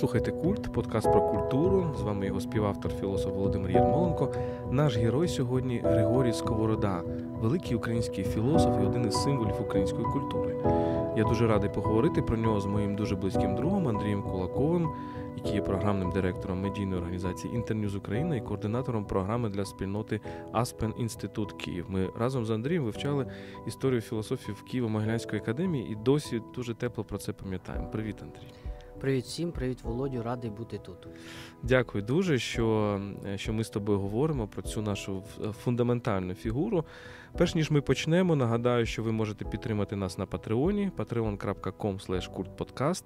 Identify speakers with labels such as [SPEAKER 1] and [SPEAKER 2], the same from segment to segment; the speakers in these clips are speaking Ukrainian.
[SPEAKER 1] слухаєте культ, подкаст про культуру. З вами його співавтор, філософ Володимир Ярмоленко. Наш герой сьогодні Григорій Сковорода, великий український філософ і один із символів української культури. Я дуже радий поговорити про нього з моїм дуже близьким другом Андрієм Кулаковим, який є програмним директором медійної організації Інтерньюз Україна і координатором програми для спільноти Аспен Інститут Київ. Ми разом з Андрієм вивчали історію філософів Києво-Могилянської академії і досі дуже тепло про це пам'ятаємо. Привіт, Андрій.
[SPEAKER 2] Привіт всім, привіт, Володю, радий бути тут.
[SPEAKER 1] Дякую дуже, що що ми з тобою говоримо про цю нашу фундаментальну фігуру. Перш ніж ми почнемо, нагадаю, що ви можете підтримати нас на Патреоні patreon.com.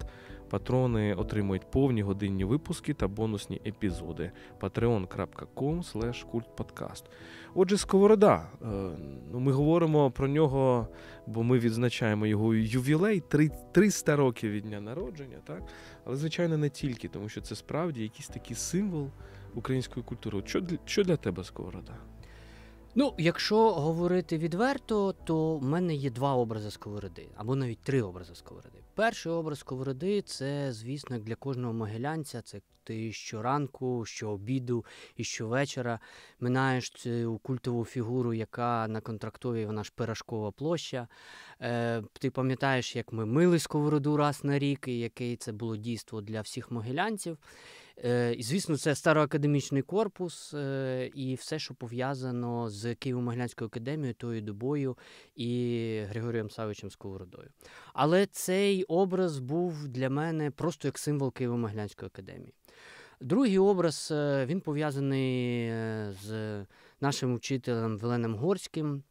[SPEAKER 1] Патрони отримують повні годинні випуски та бонусні епізоди. patreon.com kultpodcast Отже, Сковорода. Е, ну, ми говоримо про нього, бо ми відзначаємо його ювілей 300 років від дня народження. так? Але, звичайно, не тільки, тому що це справді якийсь такий символ української культури. Що для тебе Сковорода?
[SPEAKER 2] Ну, якщо говорити відверто, то в мене є два образи сковороди, або навіть три образи сковороди. Перший образ сковороди це, звісно, для кожного могилянця. Це ти щоранку, що обіду, і щовечора минаєш цю культову фігуру, яка на контрактові вона ж пирашкова площа. Е, Ти пам'ятаєш, як ми мили сковороду раз на рік, і яке це було дійство для всіх могилянців. Е, і, звісно, це староакадемічний корпус е, і все, що пов'язано з Києво-Могилянською академією, тою добою і Григорієм Савичем Сковородою. Але цей образ був для мене просто як символ Києво-Могилянської академії. Другий образ е, він пов'язаний з нашим вчителем Веленом Горським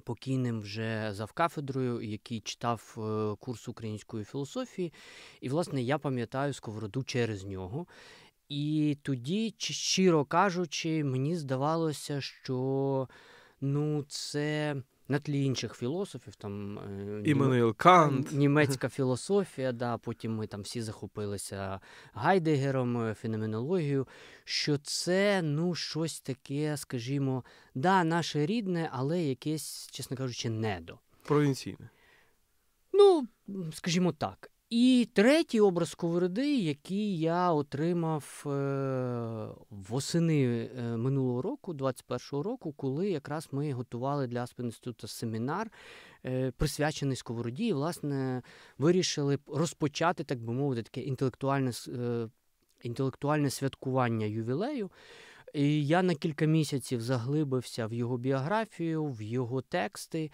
[SPEAKER 2] покійним вже завкафедрою, який читав е, курс української філософії. І, власне, я пам'ятаю сковороду через нього. І тоді, щиро кажучи, мені здавалося, що ну, це на тлі інших філософів, там е, Іммануїл Кант. Е, німецька філософія, да, потім ми там всі захопилися Гайдегером, е, феноменологією, що це ну, щось таке, скажімо, да, наше рідне, але якесь, чесно кажучи, недо. Провінційне. Ну, скажімо так. І третій образ Сковороди, який я отримав е, восени е, минулого року, 21 року, коли якраз ми готували для Аспен-інституту семінар, е, присвячений Сковороді, і власне вирішили розпочати, так би мовити, таке інтелектуальне інтелектуальне святкування ювілею. І Я на кілька місяців заглибився в його біографію, в його тексти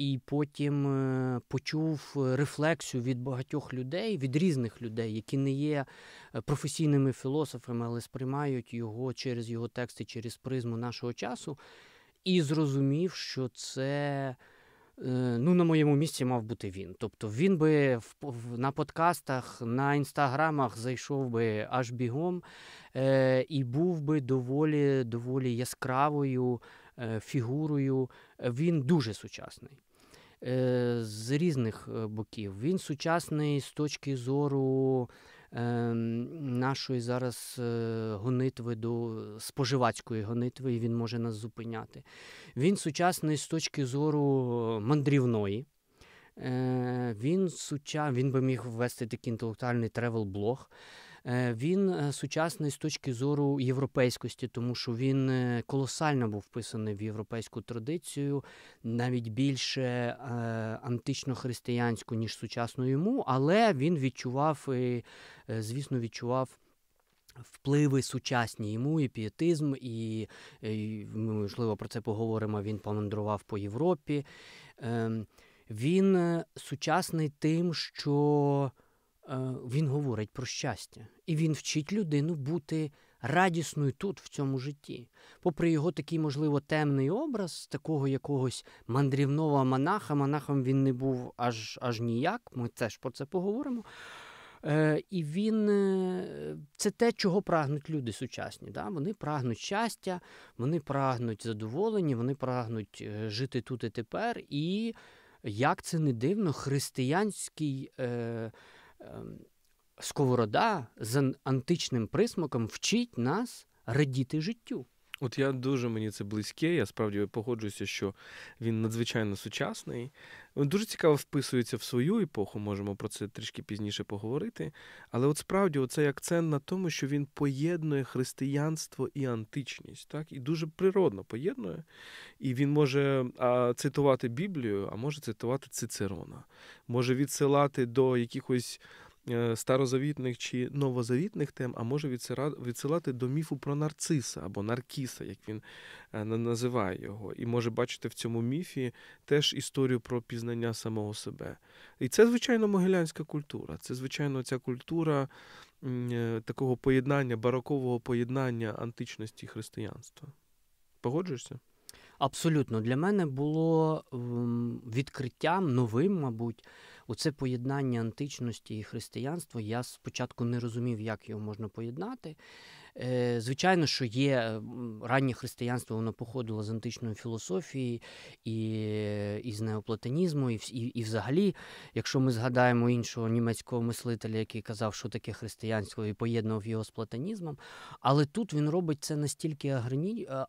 [SPEAKER 2] і потім е, почув е, рефлексію від багатьох людей, від різних людей, які не є е, професійними філософами, але сприймають його через його тексти, через призму нашого часу, і зрозумів, що це. Ну, на моєму місці мав бути він. Тобто він би в, в на подкастах, на інстаграмах зайшов би аж бігом е, і був би доволі доволі яскравою е, фігурою. Він дуже сучасний. Е, з різних е, боків. Він сучасний з точки зору ем, нашої зараз е, гонитви до споживацької гонитви, і він може нас зупиняти. Він сучасний з точки зору мандрівної. Він суча, він би міг ввести такий інтелектуальний тревел-блог. Е, він е, сучасний з точки зору європейськості, тому що він е, колосально був вписаний в європейську традицію, навіть більше антично-християнську, ніж сучасну йому, але він відчував, і, звісно, відчував. Впливи сучасні йому і пієтизм, і, і ми, можливо, про це поговоримо. Він помандрував по Європі. Ем, е, він сучасний тим, що Е, він говорить про щастя, і він вчить людину бути радісною тут, в цьому житті. Попри його такий, можливо, темний образ, такого якогось мандрівного монаха, монахом він не був аж аж ніяк, ми теж про це поговоримо. Е, І він е, це те, чого прагнуть люди сучасні. Да? Вони прагнуть щастя, вони прагнуть задоволення, вони прагнуть е, жити тут і тепер. І як це не дивно, християнський. Е, Ем,
[SPEAKER 1] сковорода з античним присмаком вчить нас радіти життю. От я дуже мені це близьке. Я справді погоджуюся, що він надзвичайно сучасний. Він дуже цікаво вписується в свою епоху, можемо про це трішки пізніше поговорити. Але от справді оцей акцент на тому, що він поєднує християнство і античність, так? І дуже природно поєднує. І він може а, цитувати Біблію, а може цитувати Цицерона, може відсилати до якихось. Е, старозавітних чи новозавітних тем, а може відсилати до міфу про нарциса або наркіса, як він е, називає його, і може бачити в цьому міфі теж історію про пізнання самого себе. І це, звичайно, могилянська культура. Це, звичайно, ця культура е, такого поєднання, барокового поєднання античності і християнства. Погоджуєшся?
[SPEAKER 2] Абсолютно, для мене було відкриттям новим, мабуть. Оце поєднання античності і християнства я спочатку не розумів, як його можна поєднати. Е, звичайно, що є е, раннє християнство, воно походило з античної філософії і е, і з неоплатонізму, і, і і, взагалі, якщо ми згадаємо іншого німецького мислителя, який казав, що таке християнство, і поєднував його з платонізмом, але тут він робить це настільки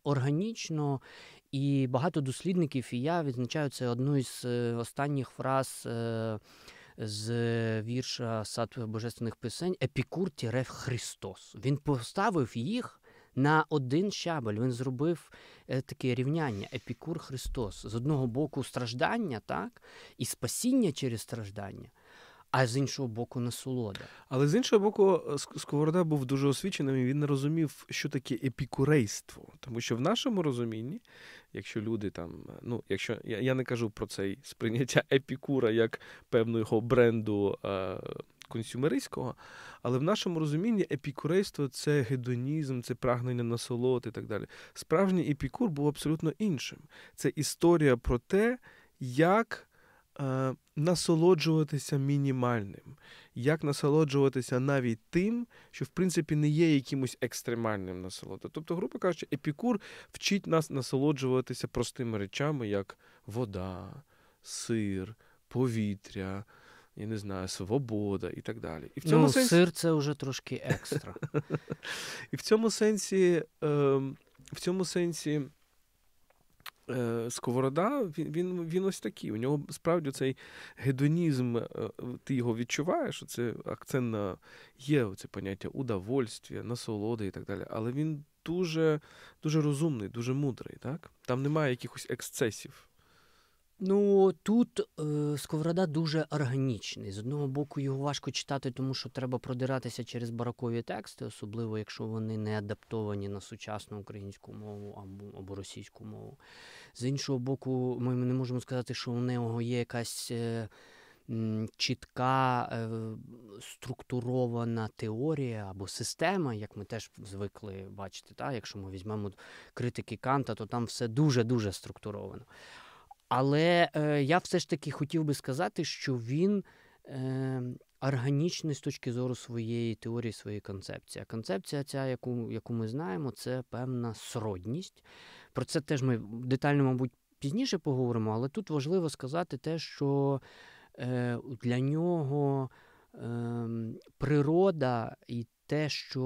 [SPEAKER 2] органічно і багато дослідників, і я відзначаю це одну з е, останніх фраз е, з вірша сад божественних Писень Епікур Тірев Христос. Він поставив їх на один щабель. Він зробив е, таке рівняння Епікур Христос з одного боку страждання, так, і спасіння через страждання а з іншого боку, насолода.
[SPEAKER 1] Але з іншого боку, е, Сковорода був дуже освіченим, і він не розумів, що таке епікурейство. Тому що в нашому розумінні, якщо люди там, е, ну якщо я я не кажу про це сприйняття епікура як певного бренду е, консюмеристського, але в нашому розумінні епікурейство це гедонізм, це прагнення насолод і так далі. Справжній епікур був абсолютно іншим. Це історія про те, як. Е, насолоджуватися мінімальним, як насолоджуватися навіть тим, що в принципі не є якимось екстремальним насолодом. Тобто, грубо кажучи, епікур вчить нас насолоджуватися простими речами, як вода, сир, повітря. Я не знаю, свобода і так далі. І в цьому ну, сенсі... сир
[SPEAKER 2] це вже трошки
[SPEAKER 1] екстра. І в цьому сенсі, е, в цьому сенсі Е, сковорода, він він, він ось такий. У нього справді цей гедонізм, е, ти його відчуваєш, це акцент на є це поняття удовольствія, насолоди і так далі. Але він дуже дуже розумний, дуже мудрий. Так? Там немає якихось ексцесів.
[SPEAKER 2] Ну тут е, сковорода дуже органічний. З одного боку, його важко читати, тому що треба продиратися через баракові тексти, особливо якщо вони не адаптовані на сучасну українську мову або, або російську мову. З іншого боку, ми не можемо сказати, що у нього є якась. Е, Чітка е, структурована теорія або система, як ми теж звикли бачити. Та? Якщо ми візьмемо критики Канта, то там все дуже-дуже структуровано. Але е, я все ж таки хотів би сказати, що він е, органічний з точки зору своєї теорії, своєї концепції. концепція, ця, яку, яку ми знаємо, це певна сродність. Про це теж ми детально, мабуть, пізніше поговоримо, але тут важливо сказати те, що е, для нього е, природа і те, що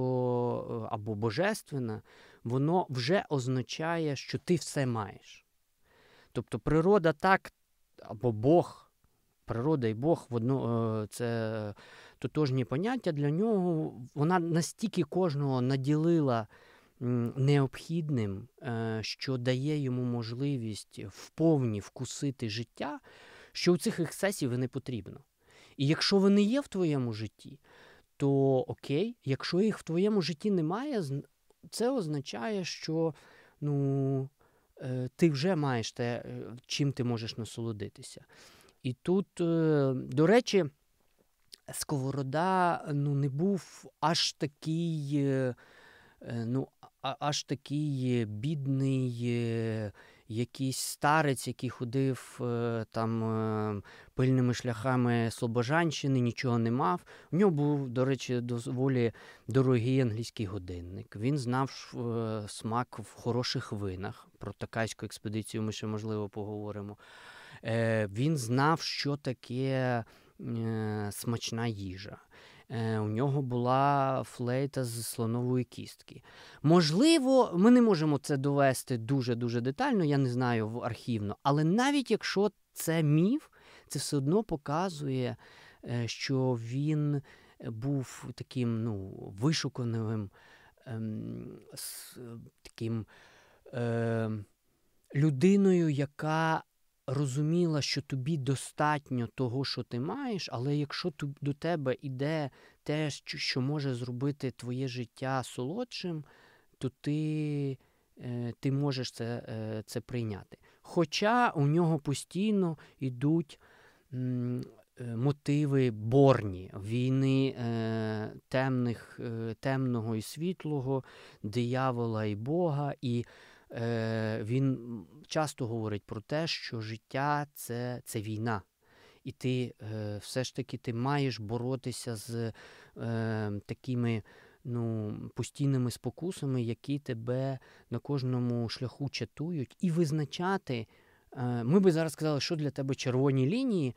[SPEAKER 2] е, або божественна, воно вже означає, що ти все маєш. Тобто природа так, або Бог, природа і Бог воно, е, це тотожні поняття для нього, вона настільки кожного наділила необхідним, е, що дає йому можливість вповні вкусити життя, що у цих ексцесів не потрібно. І якщо вони є в твоєму житті, то окей, якщо їх в твоєму житті немає, це означає, що ну, Е, ти вже маєш те, е, чим ти можеш насолодитися. І тут, е, до речі, Сковорода ну, не був аж такий, ну, аж такий бідний якийсь старець, який ходив е, там е, пильними шляхами Слобожанщини, нічого не мав. У нього був, до речі, доволі дорогий англійський годинник. Він знав е, смак в хороших винах. Про такайську експедицію ми ще можливо поговоримо. Він знав, що таке смачна їжа. Е, у нього була флейта з слонової кістки. Можливо, ми не можемо це довести дуже-дуже детально, я не знаю в архівно, але навіть якщо це міф, це все одно показує, е, що він був таким ну, вишуканим, ем, таким е, людиною, яка розуміла, що тобі достатньо того, що ти маєш, але якщо до тебе йде те, що може зробити твоє життя солодшим, то ти е, ти можеш це, е, це прийняти. Хоча у нього постійно йдуть. Е, мотиви борні війни темних, темного і світлого, диявола і Бога, і Е, він часто говорить про те, що життя це, це війна. І ти е, все ж таки ти маєш боротися з е, такими ну, постійними спокусами, які тебе на кожному шляху чатують, і визначати. Е, ми би зараз сказали, що для тебе червоні лінії,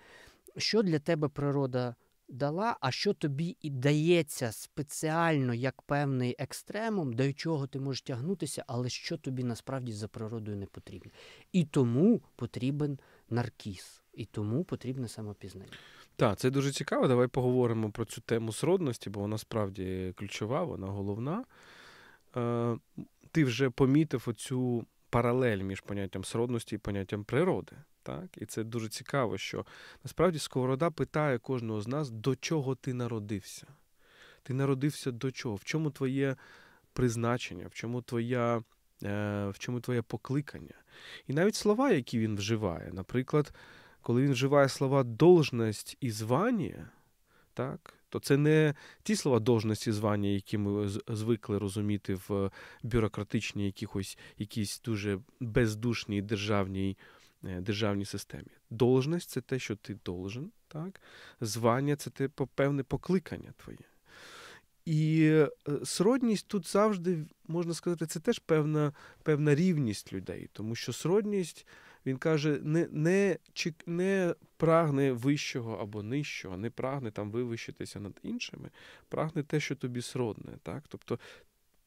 [SPEAKER 2] що для тебе природа дала, а що тобі і дається спеціально як певний екстремум, до чого ти можеш тягнутися, але що тобі насправді за природою не потрібно. І тому потрібен наркіз, і
[SPEAKER 1] тому потрібне
[SPEAKER 2] самопізнання.
[SPEAKER 1] Так, це дуже цікаво. Давай поговоримо про цю тему сродності, бо вона справді ключова, вона головна. Е, Ти вже помітив оцю паралель між поняттям сродності і поняттям природи. Так? І це дуже цікаво, що насправді Сковорода питає кожного з нас, до чого ти народився. Ти народився до чого? В чому твоє призначення, в чому твоя, е, в чому твоє покликання? І навіть слова, які він вживає. Наприклад, коли він вживає слова должність і звання, так, то це не ті слова должності звання, які ми звикли розуміти в бюрократичній якихось якійсь дуже бездушній державній. Е, державній системі. Должність це те, що ти должен, так? звання це те певне покликання твоє. І е, сродність тут завжди, можна сказати, це теж певна певна рівність людей, тому що сродність, він каже, не не, чи, не прагне вищого або нижчого, не прагне там вивищитися над іншими, прагне те, що тобі сродне. Так? Тобто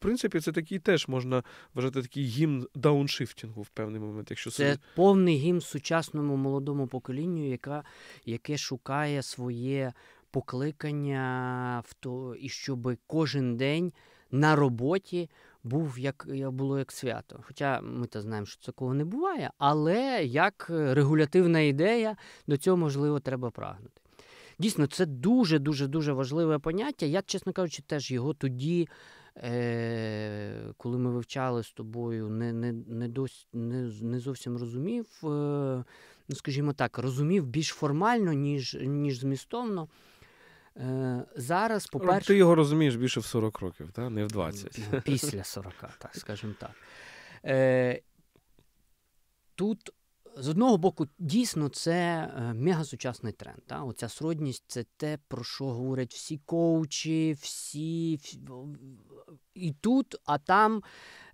[SPEAKER 1] принципі, це такий теж можна вважати такий гімн дауншифтінгу в певний момент. Якщо це собі...
[SPEAKER 2] повний гімн сучасному молодому поколінню, яка, яке шукає своє покликання в то, і щоб кожен день на роботі. Був як було як свято, хоча ми то знаємо, що такого не буває, але як регулятивна ідея до цього можливо треба прагнути. Дійсно, це дуже дуже дуже важливе поняття. Я, чесно кажучи, теж його тоді е, коли ми вивчали з тобою, не не, не, дос, не, не зовсім розумів, е, ну, скажімо так, розумів більш формально, ніж ніж змістовно. Е, Зараз, по-перше... Ти його
[SPEAKER 1] розумієш більше в 40 років, та? не в 20. Після 40, так, скажімо так.
[SPEAKER 2] Е, Тут з одного боку, дійсно, це е, мегасучасний тренд. Та? Оця сродність це те, про що говорять всі коучі, всі і тут, а там,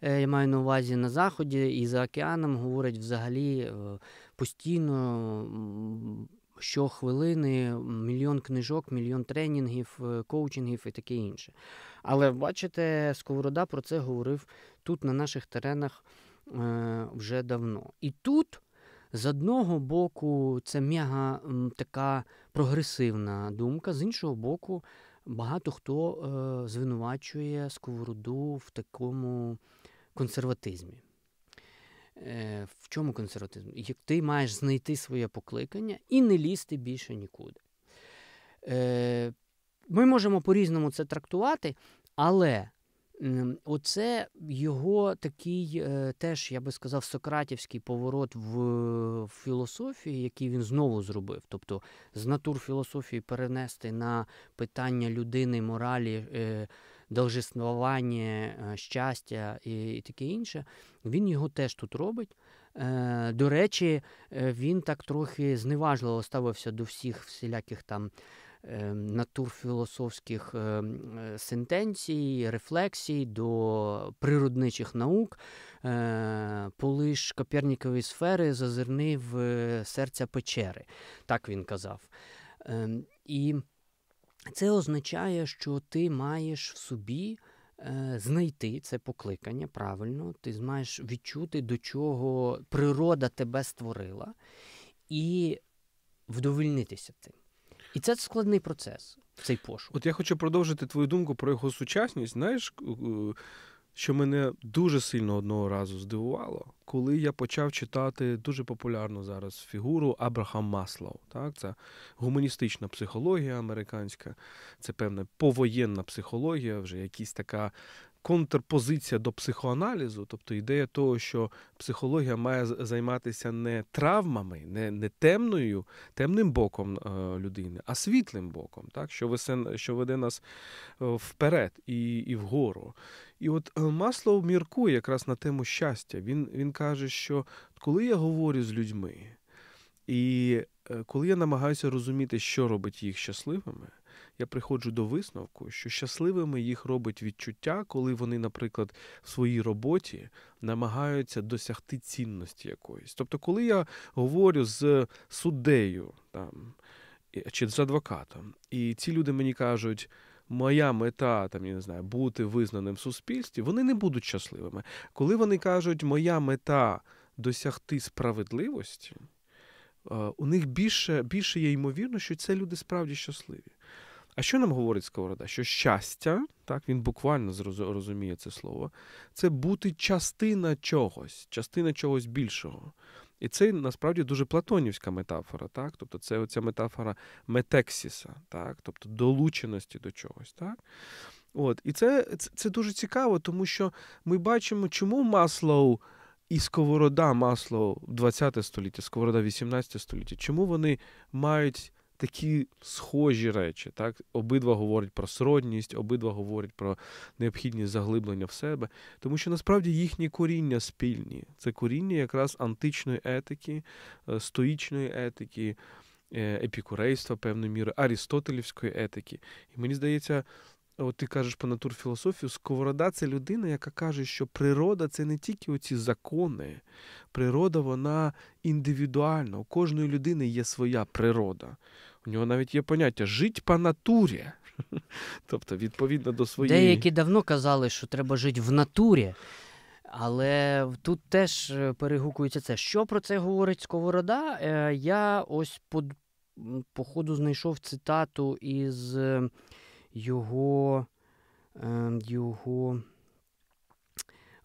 [SPEAKER 2] е, я маю на увазі на Заході і за океаном говорять взагалі е, постійно. Щохвилини мільйон книжок, мільйон тренінгів, коучингів і таке інше. Але бачите, Сковорода про це говорив тут, на наших теренах, вже давно. І тут з одного боку, це м'яга така прогресивна думка, з іншого боку, багато хто е, звинувачує сковороду в такому консерватизмі. Е, в чому консерватизм? Як ти маєш знайти своє покликання і не лізти більше нікуди. Е, ми можемо по-різному це трактувати, але Ем, оце його такий, е, теж я би сказав, сократівський поворот в філософії, який він знову зробив. Тобто з натур філософії перенести на питання людини, моралі, е, должествування, е, щастя і таке інше. Він його теж тут робить. До речі, він так трохи зневажливо ставився до всіх всіляких там. Ем, натурфілософських ем, е, сентенцій, рефлексій до природничих наук, е, полиш Копернікової сфери зазирнив е, серця печери, так він казав. Ем, і це означає, що ти маєш в собі. Знайти це покликання правильно, ти маєш відчути, до чого природа тебе створила, і вдовільнитися цим. І це складний процес,
[SPEAKER 1] цей пошук. От я хочу продовжити твою думку про його сучасність. Знаєш, е, що мене дуже сильно одного разу здивувало, коли я почав читати дуже популярну зараз фігуру Абрахам Маслоу. Так, це гуманістична психологія американська, це певна повоєнна психологія, вже якісь така контрпозиція до психоаналізу, тобто ідея того, що психологія має займатися не травмами, не не темною, темним боком е, людини, а світлим боком, так, що весе, що веде нас е, вперед і і вгору. І от е, Маслов міркує якраз на тему щастя. Він, Він каже, що коли я говорю з людьми, і коли я намагаюся розуміти, що робить їх щасливими я приходжу до висновку, що щасливими їх робить відчуття, коли вони, наприклад, в своїй роботі намагаються досягти цінності якоїсь. Тобто, коли я говорю з суддею там, чи з адвокатом, і ці люди мені кажуть. Моя мета там я не знаю бути визнаним в суспільстві, вони не будуть щасливими. Коли вони кажуть, моя мета досягти справедливості, е, у них більше більше є ймовірно, що це люди справді щасливі. А що нам говорить Сковорода? Що щастя, так він буквально розуміє це слово, це бути частина чогось, частина чогось більшого. І це насправді дуже платонівська метафора, так? Тобто це оця метафора метексіса, так, тобто долученості до чогось, так? От, і це, це це, дуже цікаво, тому що ми бачимо, чому Маслоу і сковорода Маслоу 20 століття, сковорода 18 століття, чому вони мають такі схожі речі. Так? Обидва говорять про сродність, обидва говорять про необхідність заглиблення в себе, тому що насправді їхні коріння спільні. Це коріння якраз античної етики, е, стоїчної етики. Е, епікурейства певної міри, арістотелівської етики. І мені здається, от ти кажеш про натурфілософію, сковорода це людина, яка каже, що природа це не тільки оці закони, природа вона індивідуальна. У кожної людини є своя природа. У нього навіть є поняття жить по натурі. Тобто, відповідно до своєї. Деякі давно казали, що треба жити в натурі, але
[SPEAKER 2] тут теж е, перегукується це. Що про це говорить Сковорода? Е, я ось по, по ходу знайшов цитату із е, його, його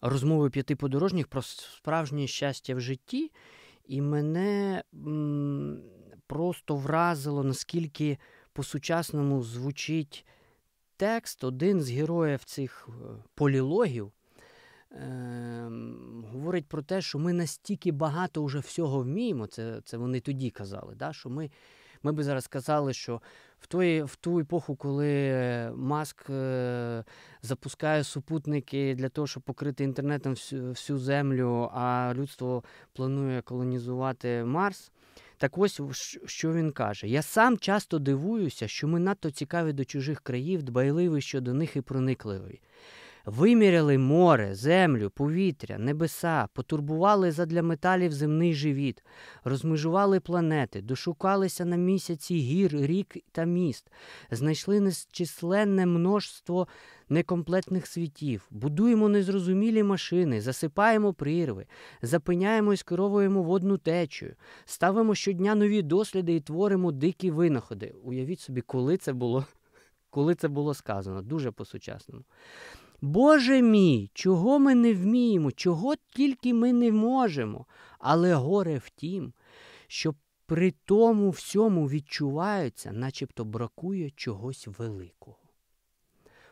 [SPEAKER 2] розмови п'яти подорожніх про справжнє щастя в житті. І мене просто вразило, наскільки по-сучасному звучить текст. Один з героїв цих е, полілогів е, говорить про те, що ми настільки багато вже всього вміємо. Це це вони тоді казали. да, що ми... Ми би зараз казали, що в той, в ту епоху, коли Маск е, запускає супутники для того, щоб покрити інтернетом всю, всю землю, а людство планує колонізувати Марс, так ось що він каже: я сам часто дивуюся, що ми надто цікаві до чужих країв, дбайливі щодо них і проникливі. Виміряли море, землю, повітря, небеса, потурбували задля металів земний живіт, розмежували планети, дошукалися на місяці гір, рік та міст, знайшли нечисленне множство некомплетних світів, будуємо незрозумілі машини, засипаємо прірви, запиняємо і скеровуємо водну течію, ставимо щодня нові досліди і творимо дикі винаходи. Уявіть собі, коли це було. Коли це було сказано, дуже по-сучасному. Боже мій, чого ми не вміємо, чого тільки ми не можемо. Але горе в тім, що при тому всьому відчувається, начебто бракує чогось великого.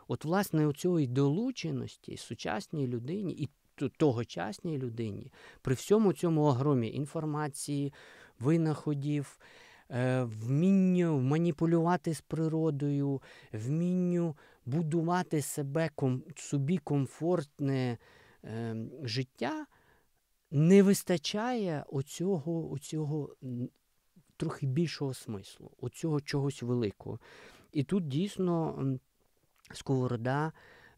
[SPEAKER 2] От, власне, у і долученості сучасній людині і тогочасній людині при всьому цьому огромі інформації, винаходів, е, вмінню маніпулювати з природою, вмінню будувати себе собі комфортне е, життя, не вистачає оцього, оцього трохи більшого смислу, оцього чогось великого. І тут дійсно Сковорода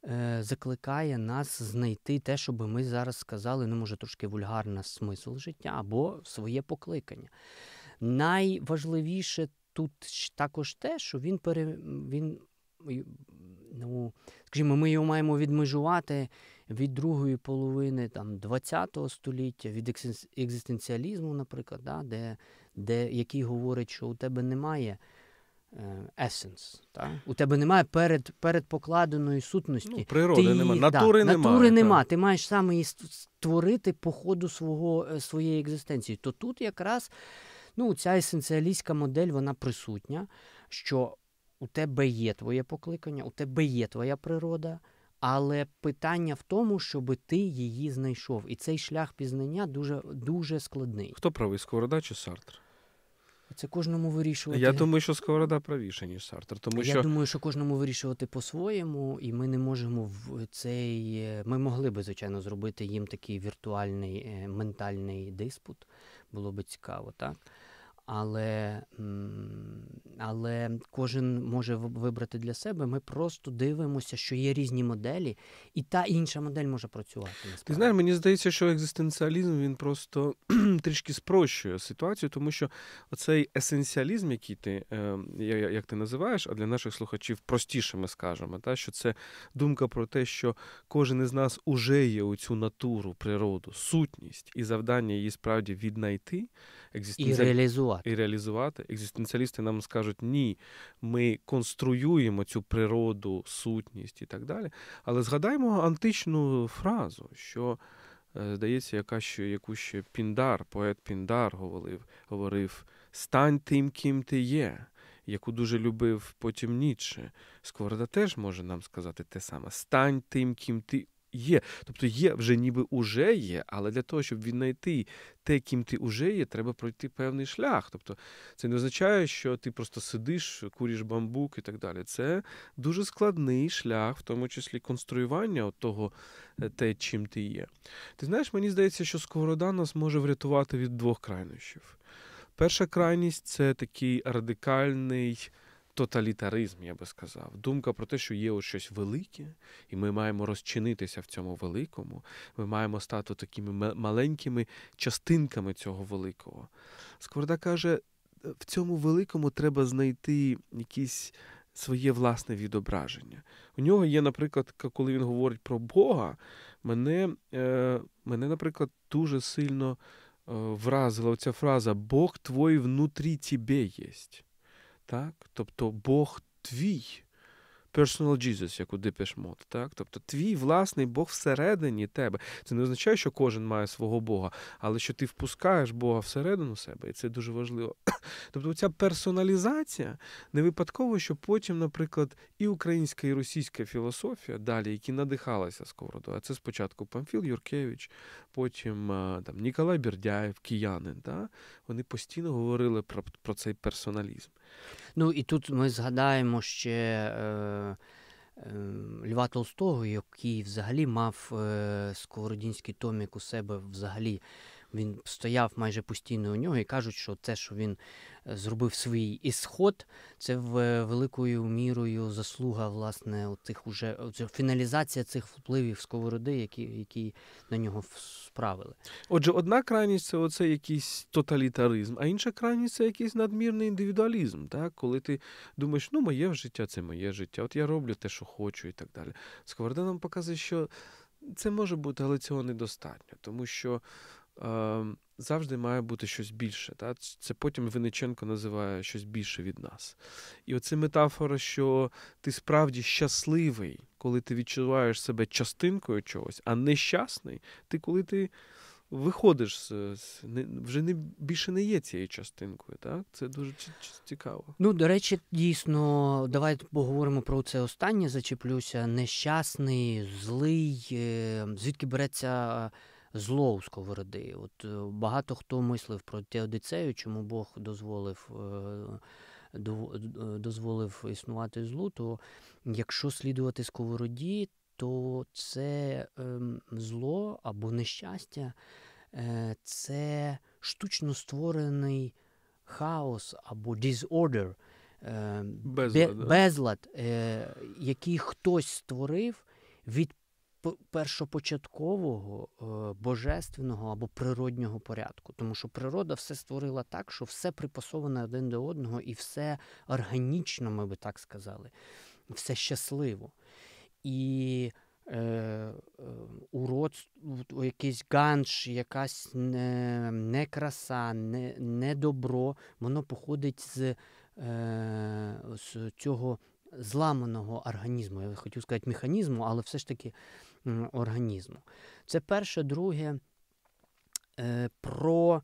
[SPEAKER 2] е, закликає нас знайти те, що би ми зараз сказали, ну, може, трошки вульгарна смисл життя або своє покликання. Найважливіше тут також те, що він пере... він ну, скажімо, ми його маємо відмежувати від другої половини там, ХХ століття, від екзистенціалізму, наприклад, да, де, де, який говорить, що у тебе немає есенс. Та? У тебе немає перед, передпокладеної сутності. Ну, Природи ти, немає, натури да, немає. Натури немає. Ти маєш саме її створити по ходу свого, е, своєї екзистенції. То тут якраз ну, ця есенціалістська модель вона присутня, що у тебе є твоє покликання, у тебе є твоя природа, але питання в тому, щоб ти її знайшов. І цей шлях пізнання дуже дуже складний. Хто правий, Сковорода чи Сартр? Це кожному вирішувати. Я думаю, що Сковорода правіша ніж Сартр. Тому що... Я думаю, що кожному вирішувати по-своєму, і ми не можемо в цей. Е, ми могли би, звичайно, зробити їм такий віртуальний е, ментальний диспут. Було би цікаво, так? Але але кожен може вибрати для себе. Ми просто дивимося, що є різні моделі, і та інша модель може працювати. Насправді. Ти
[SPEAKER 1] знаєш, мені здається, що екзистенціалізм він просто трішки спрощує ситуацію, тому що оцей есенціалізм, який ти ем, як ти називаєш, а для наших слухачів простіше ми скажемо, та що це думка про те, що кожен із нас уже є у цю натуру, природу, сутність і завдання її справді віднайти екзистенціалісти... І реалізувати. І реалізувати. Екзистенціалісти нам скажуть, ні, ми конструюємо цю природу, сутність і так далі. Але згадаємо античну фразу, що. Е, здається, яка ще, яку ще Піндар, поет Піндар говорив, говорив Стань тим, ким ти є, яку дуже любив потім Ніче. Скворода теж може нам сказати те саме: Стань тим, ким ти є. Тобто є вже ніби уже є, але для того, щоб віднайти те, ким ти уже є, треба пройти певний шлях. Тобто це не означає, що ти просто сидиш, куриш бамбук і так далі. Це дуже складний шлях, в тому числі конструювання того, е, те, чим ти є. Ти знаєш, мені здається, що сковорода нас може врятувати від двох крайнощів. Перша крайність це такий радикальний тоталітаризм, я би сказав. Думка про те, що є ось щось велике, і ми маємо розчинитися в цьому великому. Ми маємо стати такими маленькими частинками цього великого. Скворда каже, в цьому великому треба знайти якісь. Своє власне відображення. У нього є, наприклад, коли він говорить про Бога, мене, е, мене наприклад, дуже сильно е, вразила оця фраза Бог твій внутрі тебе єсть так? Тобто Бог твій, Personal Jesus, як у Депешмот, так? Тобто твій власний Бог всередині тебе. Це не означає, що кожен має свого Бога, але що ти впускаєш Бога всередину себе, і це дуже важливо. Тобто, ця персоналізація не випадково, що потім, наприклад, і українська, і російська філософія далі, які надихалися Сковородою, а це спочатку Памфіл Юркевич, потім е, там Ніколай Бердяєв, киянин. Да? Вони постійно говорили про, про цей персоналізм. Ну і тут ми згадаємо ще е, е,
[SPEAKER 2] Льва Толстого, який взагалі мав е, сковородінський томік у себе взагалі. Він стояв майже постійно у нього і кажуть, що те, що він е, зробив свій ісход, це е, великою мірою заслуга власне
[SPEAKER 1] тих уже фіналізація цих впливів сковороди, які, які на нього правили. Отже, одна крайність це оце якийсь тоталітаризм, а інша крайність це якийсь надмірний індивідуалізм. Так? Коли ти думаєш, ну моє життя це моє життя, от я роблю те, що хочу, і так далі. Скварда нам показує, що це може бути, але цього недостатньо, тому що. Е, завжди має бути щось більше. Та? Це потім Виниченко називає щось більше від нас. І оце метафора, що ти справді щасливий, коли ти відчуваєш себе частинкою чогось, а нещасний, ти коли ти виходиш з, з не, вже не більше не є цією частинкою. Так? Це дуже цікаво.
[SPEAKER 2] Ну, до речі, дійсно, давай поговоримо про це останнє. Зачеплюся. Нещасний, злий, е, звідки береться. Е, зло у сковороди. От е, багато хто мислив про Теодицею, чому Бог дозволив Е, дозволив існувати злу, то якщо слідувати сковороді, то це ем, зло або нещастя, е, це штучно створений хаос або disorder, е, безлад, безлад який хтось створив від першопочаткового е, божественного або природнього порядку, тому що природа все створила так, що все припасоване один до одного, і все органічно, ми би так сказали, все щасливо. І е, е, урод, якийсь ганш, якась не, не краса, не, не добро, воно походить з, е, з цього зламаного організму. Я хотів сказати механізму, але все ж таки організму. Це перше, друге е, про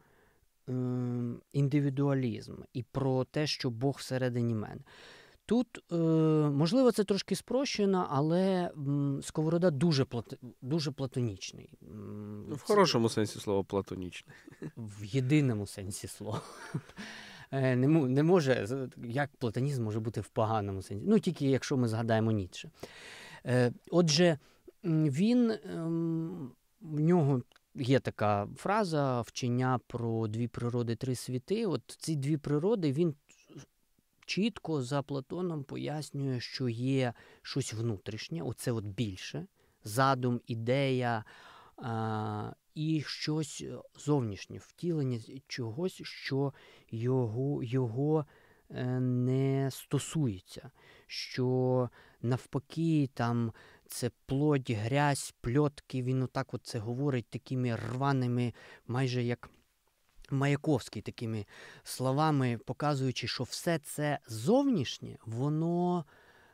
[SPEAKER 2] індивідуалізм і про те, що Бог всередині мене. Тут, е, можливо, це трошки спрощено, але Сковорода дуже плат... дуже платонічний.
[SPEAKER 1] Ну, в хорошому сенсі слова платонічний. В
[SPEAKER 2] єдиному сенсі слова. Е, не не може, Як платонізм може бути в поганому сенсі? Ну, тільки якщо ми згадаємо Ніцше. Отже, він ем, в нього є така фраза вчення про дві природи, три світи. От ці дві природи він чітко за Платоном пояснює, що є щось внутрішнє, оце от більше задум, ідея а, і щось зовнішнє, втілення чогось, що його, його. Е, не стосується, що навпаки, там це плоть, грязь, пльотки. Він отак от це говорить такими рваними, майже як Маяковський, такими словами, показуючи, що все це зовнішнє, воно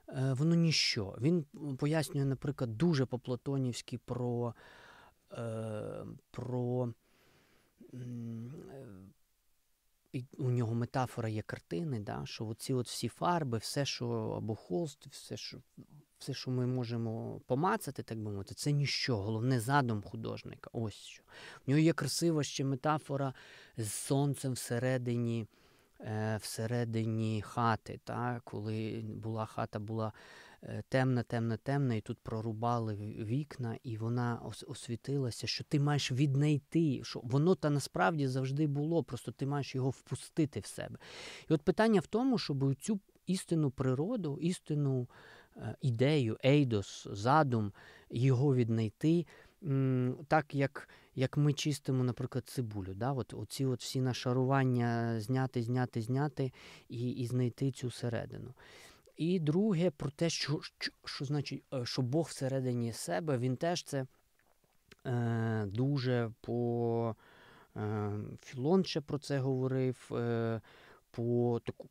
[SPEAKER 2] е, воно ніщо. Він пояснює, наприклад, дуже по-платонівськи про, е, про. Е, і У нього метафора є картини, да, що оці от всі фарби, все, що або холст, все, що все, що ми можемо помацати, так би мовити, це ніщо. Головне задум художника. Ось що. В нього є красива ще метафора з сонцем всередині е, всередині хати. Та? Коли була хата була е, темна, темна, темна, і тут прорубали вікна, і вона освітилася, що ти маєш віднайти, що воно та насправді завжди було, просто ти маєш його впустити в себе. І от питання в тому, щоб цю істинну природу, істину. Е, ідею, ейдос, задум, його віднайти, так як як ми чистимо, наприклад, цибулю. Да? От Оці от всі нашарування е, зняти, зняти, зняти і і знайти цю середину. І друге, про те, що що, що значить, е, що Бог всередині себе, він теж це е, дуже по е, Філон ще про це говорив, е, по таку,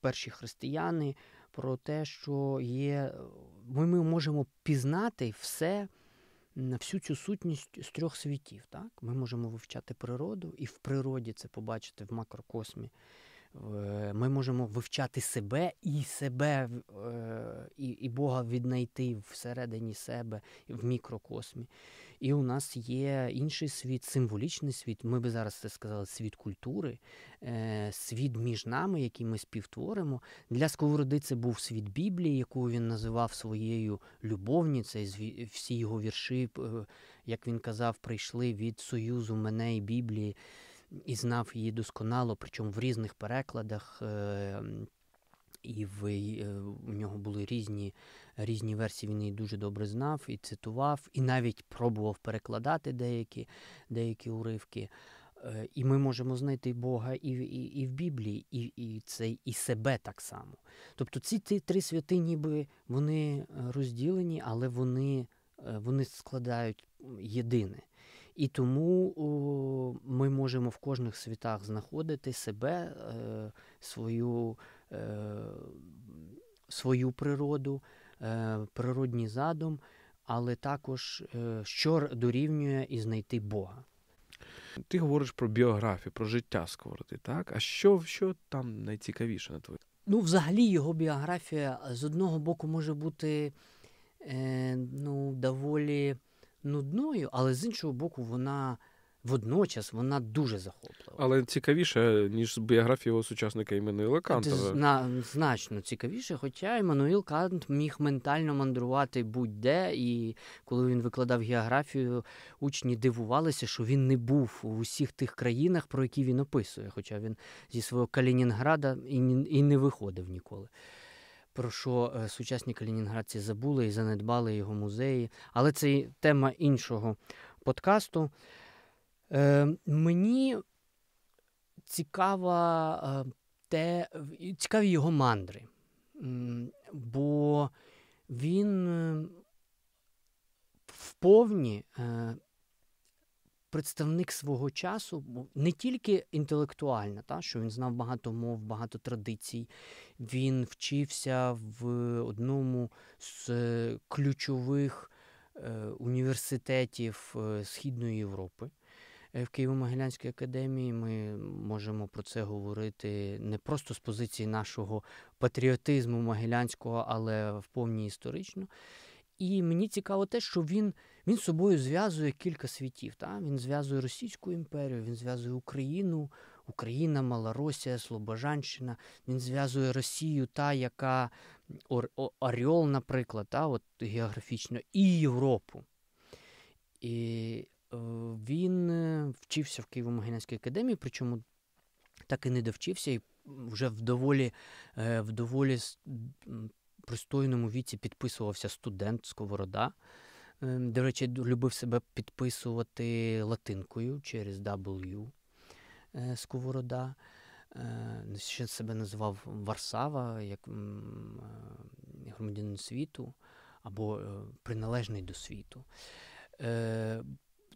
[SPEAKER 2] перші християни про те, що є, ми, ми можемо пізнати все. На всю цю сутність з трьох світів, так ми можемо вивчати природу, і в природі це побачити в макрокосмі. Е, ми можемо вивчати себе і себе, е, і і Бога віднайти всередині себе в мікрокосмі. І у нас є інший світ, символічний світ. Ми би зараз це сказали, світ культури, е, світ між нами, який ми співтворимо. Для Сковороди це був світ Біблії, яку він називав своєю любовницею. Всі його вірші, як він казав, прийшли від союзу мене і Біблії і знав її досконало, причому в різних перекладах. Е, і в, е, у нього були різні різні версії, він її дуже добре знав і цитував, і навіть пробував перекладати деякі деякі уривки. Е, і ми можемо знайти Бога і і, і в Біблії, і і, це, і себе так само. Тобто ці три святи, ніби вони розділені, але вони, вони складають єдине. І тому о, ми можемо в кожних світах знаходити себе, е, свою е, свою природу, е, природній задум, але також е, що дорівнює і знайти Бога.
[SPEAKER 1] Ти говориш про біографію, про життя Сковорди, так? А що що там найцікавіше на твою?
[SPEAKER 2] Ну, взагалі, його біографія з одного боку може бути е, ну, доволі нудною, але з іншого боку, вона. Водночас вона дуже
[SPEAKER 1] захоплива. Але цікавіше, ніж біографія його сучасника Іммануїла Канта. Зна-
[SPEAKER 2] значно цікавіше, хоча Іммануїл Кант міг ментально мандрувати будь-де. І коли він викладав географію, учні дивувалися, що він не був у усіх тих країнах, про які він описує. Хоча він зі свого Калінінграда і не виходив ніколи про що е, сучасні калінінградці забули і занедбали його музеї. Але це тема іншого подкасту. Е, Мені цікава е, те, цікаві його мандри, бо він е, вповні представник свого часу, не тільки інтелектуально, та що він знав багато мов, багато традицій. Він вчився в одному з е, ключових е, університетів е, Східної Європи. В Києво-Могилянській академії ми можемо про це говорити не просто з позиції нашого патріотизму могилянського, але в повній історично. І мені цікаво те, що він він собою зв'язує кілька світів. Та? Він зв'язує Російську імперію, він зв'язує Україну, Україна, Малоросія, Слобожанщина, він зв'язує Росію, та, яка Оріол, наприклад, та, от географічно, і Європу. І е, він е, вчився в Києво-Могилянській академії, причому так і не довчився, і вже в доволі, е, в доволі пристойному віці підписувався студент Сковорода. Ем, до речі, любив себе підписувати латинкою через W е, Сковорода. Е, ще себе називав Варсава як е, громадянин світу або приналежний до світу.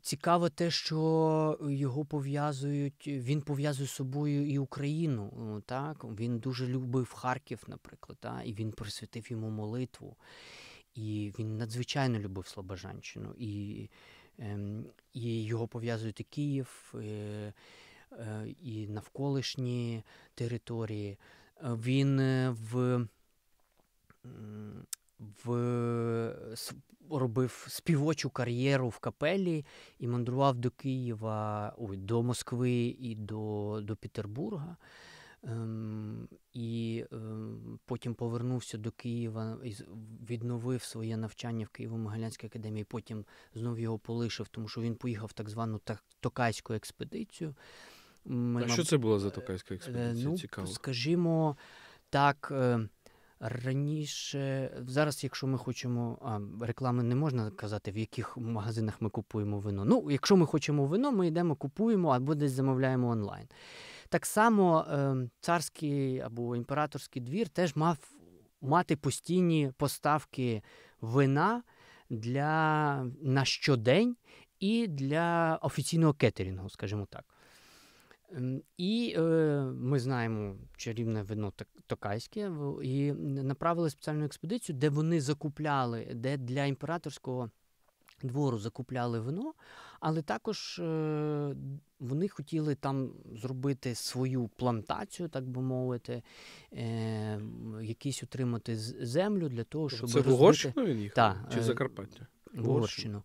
[SPEAKER 2] Цікаво те, що його пов'язують. Він пов'язує з собою і Україну. Так він дуже любив Харків, наприклад, так? і він присвятив йому молитву. І він надзвичайно любив Слобожанщину. І ем, і його пов'язують і Київ, і е, навколишні території. Е, він е, в в, е, робив співочу кар'єру в капелі і мандрував до Києва, ой, до Москви і до до Петербурга. Ем, І ем, потім повернувся до Києва і відновив своє навчання в Києво-Могилянській академії. Потім знов його полишив, тому що він поїхав в так звану Токайську експедицію. А Мам... що це було за е, Токайська е, експедиція? Ну, Цікаво. Скажімо так. Е... Раніше, зараз, якщо ми хочемо, а реклами не можна казати, в яких магазинах ми купуємо вино. Ну, якщо ми хочемо вино, ми йдемо, купуємо або десь замовляємо онлайн. Так само е, царський або імператорський двір теж мав мати постійні поставки вина для на щодень і для офіційного кетерінгу, скажімо так. І е, ми знаємо чарівне вино Токайське і направили спеціальну експедицію, де вони закупляли, де для імператорського двору закупляли вино, але також е, вони хотіли там зробити свою плантацію, так би мовити, е, якісь отримати землю для того, щоб Це розбити... Угорщину він їхав? Так. Чи е, Закарпаття? Угорщину. Угорщину.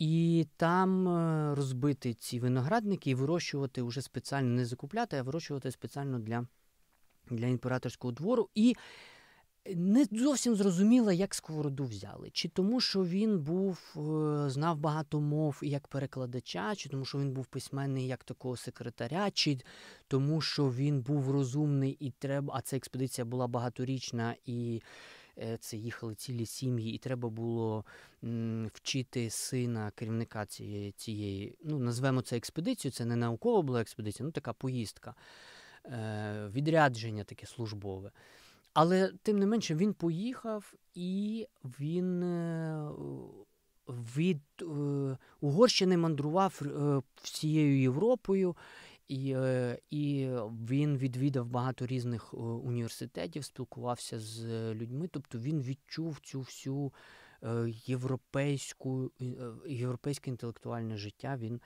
[SPEAKER 2] І там е, розбити ці виноградники і вирощувати уже спеціально, не закупляти, а вирощувати спеціально для для імператорського двору. І не зовсім зрозуміла, як сковороду взяли. Чи тому, що він був, е, знав багато мов як перекладача, чи тому, що він був письменний як такого секретаря, чи тому, що він був розумний і треба, а ця експедиція була багаторічна і. Е, це їхали цілі сім'ї, і треба було вчити сина керівника цієї, цієї ну назвемо це експедицію, це не наукова була експедиція, ну така поїздка, е, відрядження таке службове. Але тим не менше він поїхав і він е, від Угорщини мандрував всією Європою і е, і він відвідав багато різних е, університетів, спілкувався з е, людьми. Тобто він відчув цю всю європейську, європейське інтелектуальне життя. Він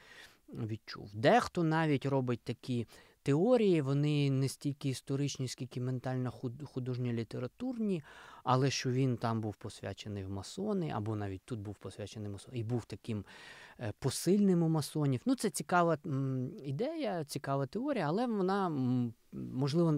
[SPEAKER 2] відчув. Дехто навіть робить такі теорії, вони не стільки історичні, скільки ментально художньо літературні, але що він там був посвячений в масони, або навіть тут був посвячений масон, і був таким. Е, посильним масонів. Ну, це цікава ідея, цікава теорія, але вона можливо.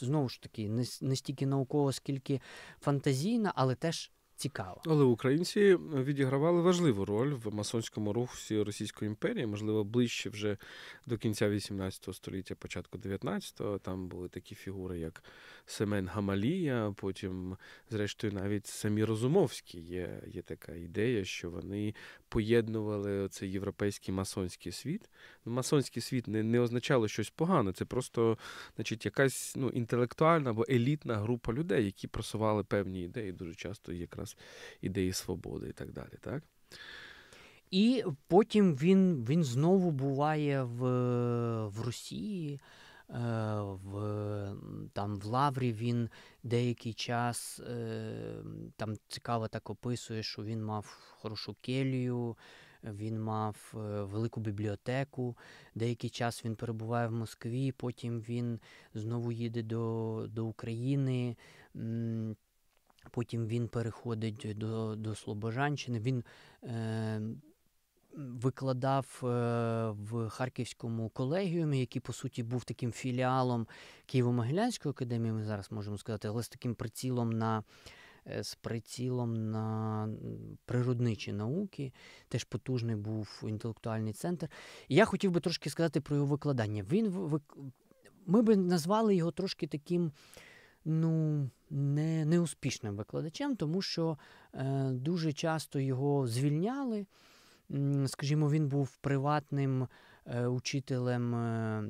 [SPEAKER 2] Знову ж таки, не стільки наукова, скільки фантазійна, але теж цікаво.
[SPEAKER 1] Але українці е, відігравали важливу роль в масонському руху Російської імперії, можливо, ближче вже до кінця 18 століття, початку 19-го. Там були такі фігури, як Семен Гамалія. Потім, зрештою, навіть самі Розумовські є є така ідея, що вони поєднували цей європейський масонський світ. Масонський світ не, не означало щось погане, це просто, значить, якась ну, інтелектуальна або елітна група людей, які просували певні ідеї, дуже часто якраз якраз ідеї свободи і так далі. так?
[SPEAKER 2] І потім він він знову буває в в Росії, е, в там в Лаврі він деякий час е, там цікаво так описує, що він мав хорошу келію, він мав е, велику бібліотеку. Деякий час він перебуває в Москві, потім він знову їде до, до України. Потім він переходить до до Слобожанщини. Він е, викладав е, в Харківському колегіумі, який, по суті, був таким філіалом Києво-Могилянської академії, ми зараз можемо сказати, але з таким прицілом на е, з прицілом на природничі науки, теж потужний був інтелектуальний центр. І я хотів би трошки сказати про його викладання. Він Ми би назвали його трошки таким ну, не, неуспішним викладачем, тому що е, дуже часто його звільняли. Скажімо, він був приватним е, учителем. Е,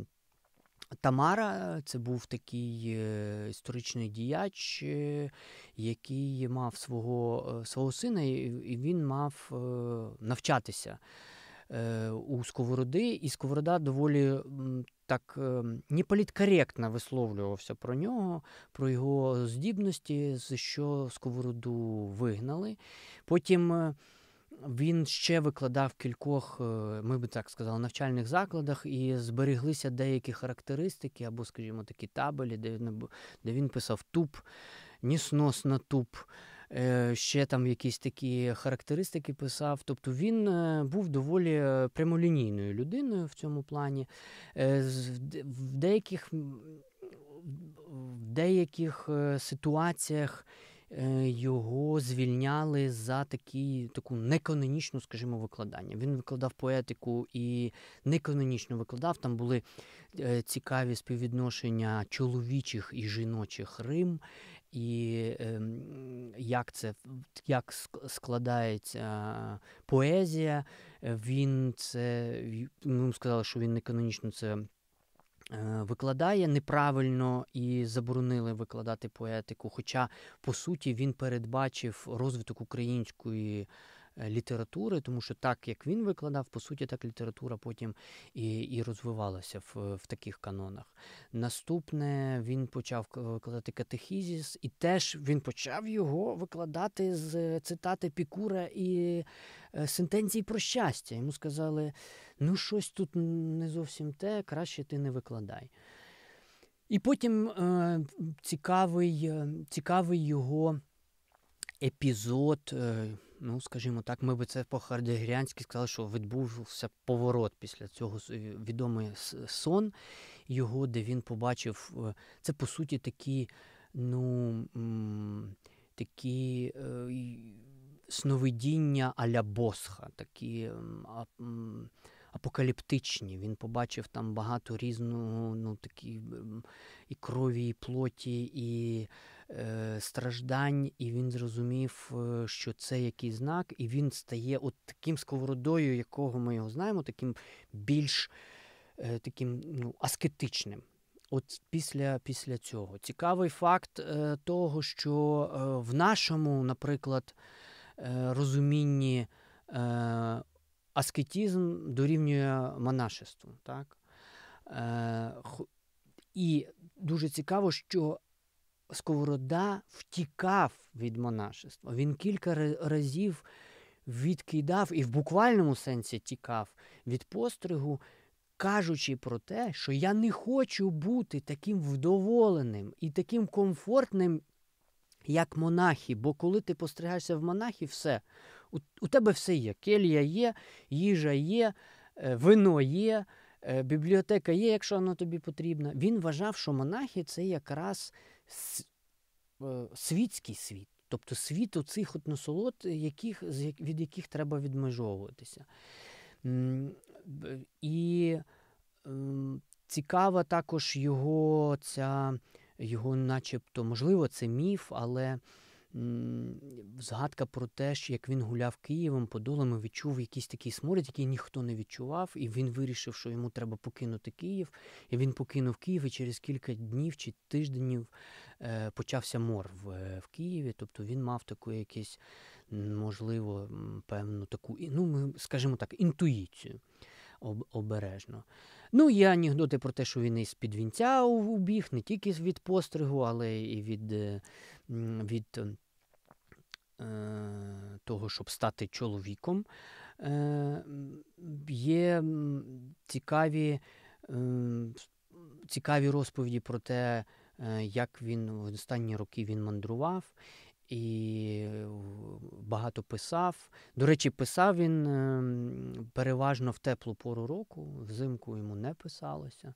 [SPEAKER 2] Тамара це був такий е, історичний діяч, е, який мав свого е, свого сина, і він мав навчатися Е, у Сковороди, і Сковорода доволі так е, неполіткоректно висловлювався про нього, про його здібності, з що Сковороду вигнали. Потім. Е, він ще викладав кількох, ми би так сказали, навчальних закладах, і збереглися деякі характеристики, або, скажімо, такі табелі, де він писав туп, ніснос туп, Е, ще там якісь такі характеристики писав. Тобто він е, був доволі е, прямолінійною людиною в цьому плані. В деяких, в деяких ситуаціях. Його звільняли за такі, таку неканонічну, скажімо, викладання. Він викладав поетику і неканонічно викладав. Там були цікаві співвідношення чоловічих і жіночих рим, і як це як складається поезія. Він це ми ну, сказали, що він не канонічно це. Е, викладає неправильно і заборонили викладати поетику. Хоча, по суті, він передбачив розвиток української Е, літератури, тому що так як він викладав, по суті, так література потім і і розвивалася в, в таких канонах. Наступне він почав викладати катехізіс, і теж він почав його викладати з цитати Пікура і е, сентенції про щастя. Йому сказали: ну, щось тут не зовсім те, краще ти не викладай. І потім е, цікавий, е, цікавий його епізод. Е, ну скажімо так, ми би це по хардегрянськи сказали, що відбувся поворот після цього відомий сон його, де він побачив. Е, це по суті такі, ну такі е, сновидіння аля Босха, такі а, апокаліптичні. Він побачив там багато різного, ну такі і крові, і плоті, і Е, страждань, і він зрозумів, е, що це якийсь знак, і він стає от таким сковородою, якого ми його знаємо, таким більш е, таким ну, аскетичним. От після після цього цікавий факт того, що в нашому, наприклад, розумінні аскетизм дорівнює монашеству. Так? І дуже цікаво, що Сковорода втікав від монашества. Він кілька разів відкидав і в буквальному сенсі тікав від постригу, кажучи про те, що я не хочу бути таким вдоволеним і таким комфортним, як монахи. Бо коли ти постригаєшся в монахів, все, у, у тебе все є. Келія є, їжа є, е, вино є, е, бібліотека є, якщо вона тобі потрібна. Він вважав, що монахи це якраз. Е, світський світ, тобто світ оцих от насолод, яких, від яких треба відмежовуватися. І ем, цікава також його ця, його, начебто, можливо, це міф, але згадка про те, що як він гуляв Києвом по долами, відчув якийсь такий сморід, який ніхто не відчував, і він вирішив, що йому треба покинути Київ. І він покинув Київ і через кілька днів чи тижнів е, почався мор в, е, в Києві. Тобто він мав таку якусь, можливо, певну таку, ну ми скажімо так, інтуїцію. Обережно. Ну, є анекдоти про те, що він із під вінця убіг, не тільки від постригу, але і від е, від Е, того, щоб стати чоловіком, е, є цікаві е, цікаві розповіді про те, як він в останні роки він мандрував. І багато писав. До речі, писав він ем, переважно в теплу пору року, взимку йому не писалося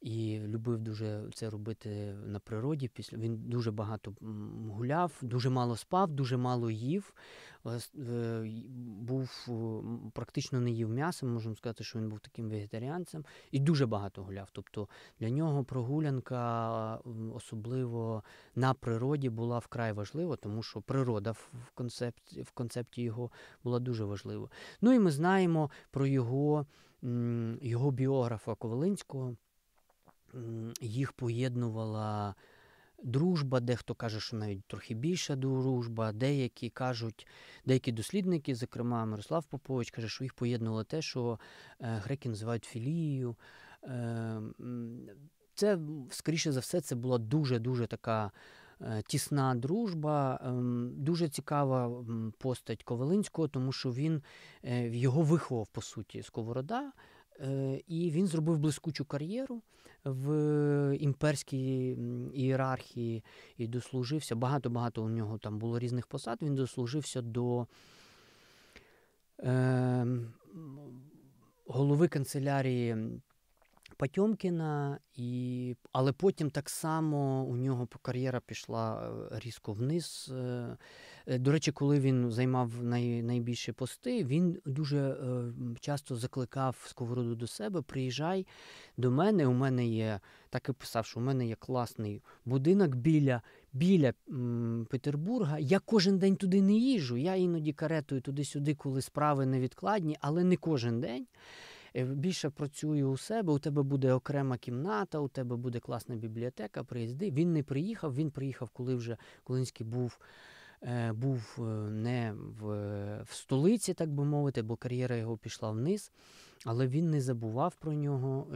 [SPEAKER 2] і любив дуже це робити на природі. Після він дуже багато гуляв, дуже мало спав, дуже мало їв. Е, е, був е, практично не їв м'ясо, можемо сказати, що він був таким вегетаріанцем і дуже багато гуляв. Тобто для нього прогулянка, особливо на природі, була вкрай важлива, тому що природа в концепції в концепті його була дуже важлива. Ну і ми знаємо про його, його біографа Ковалинського їх поєднувала дружба, дехто каже, що навіть трохи більша дружба, деякі кажуть, деякі дослідники, зокрема Мирослав Попович, каже, що їх поєднувало те, що е, греки називають філією. Е, це, скоріше за все, це була дуже-дуже така. Е, тісна дружба, ем, дуже цікава постать Ковалинського, тому що він його виховав по суті Сковорода. Е, і він зробив блискучу кар'єру в е, імперській ієрархії і дослужився. Багато-багато у нього там було різних посад. Він дослужився до е, голови канцелярії Потьомкіна, і... але потім так само у нього кар'єра пішла е, різко вниз. Е. Е, до речі, коли він займав най... найбільші пости, він дуже часто закликав Сковороду до себе: приїжджай до мене. У мене є так і писав, що у мене є класний будинок біля. Біля Петербурга я кожен день туди не їжу. Я іноді каретую туди-сюди, коли справи невідкладні, але не кожен день. Е, більше працюю у себе, у тебе буде окрема кімната, у тебе буде класна бібліотека, приїзди. Він не приїхав, він приїхав, коли вже Колинський був е, був е, не в, в столиці, так би мовити, бо кар'єра його пішла вниз. Але він не забував про нього,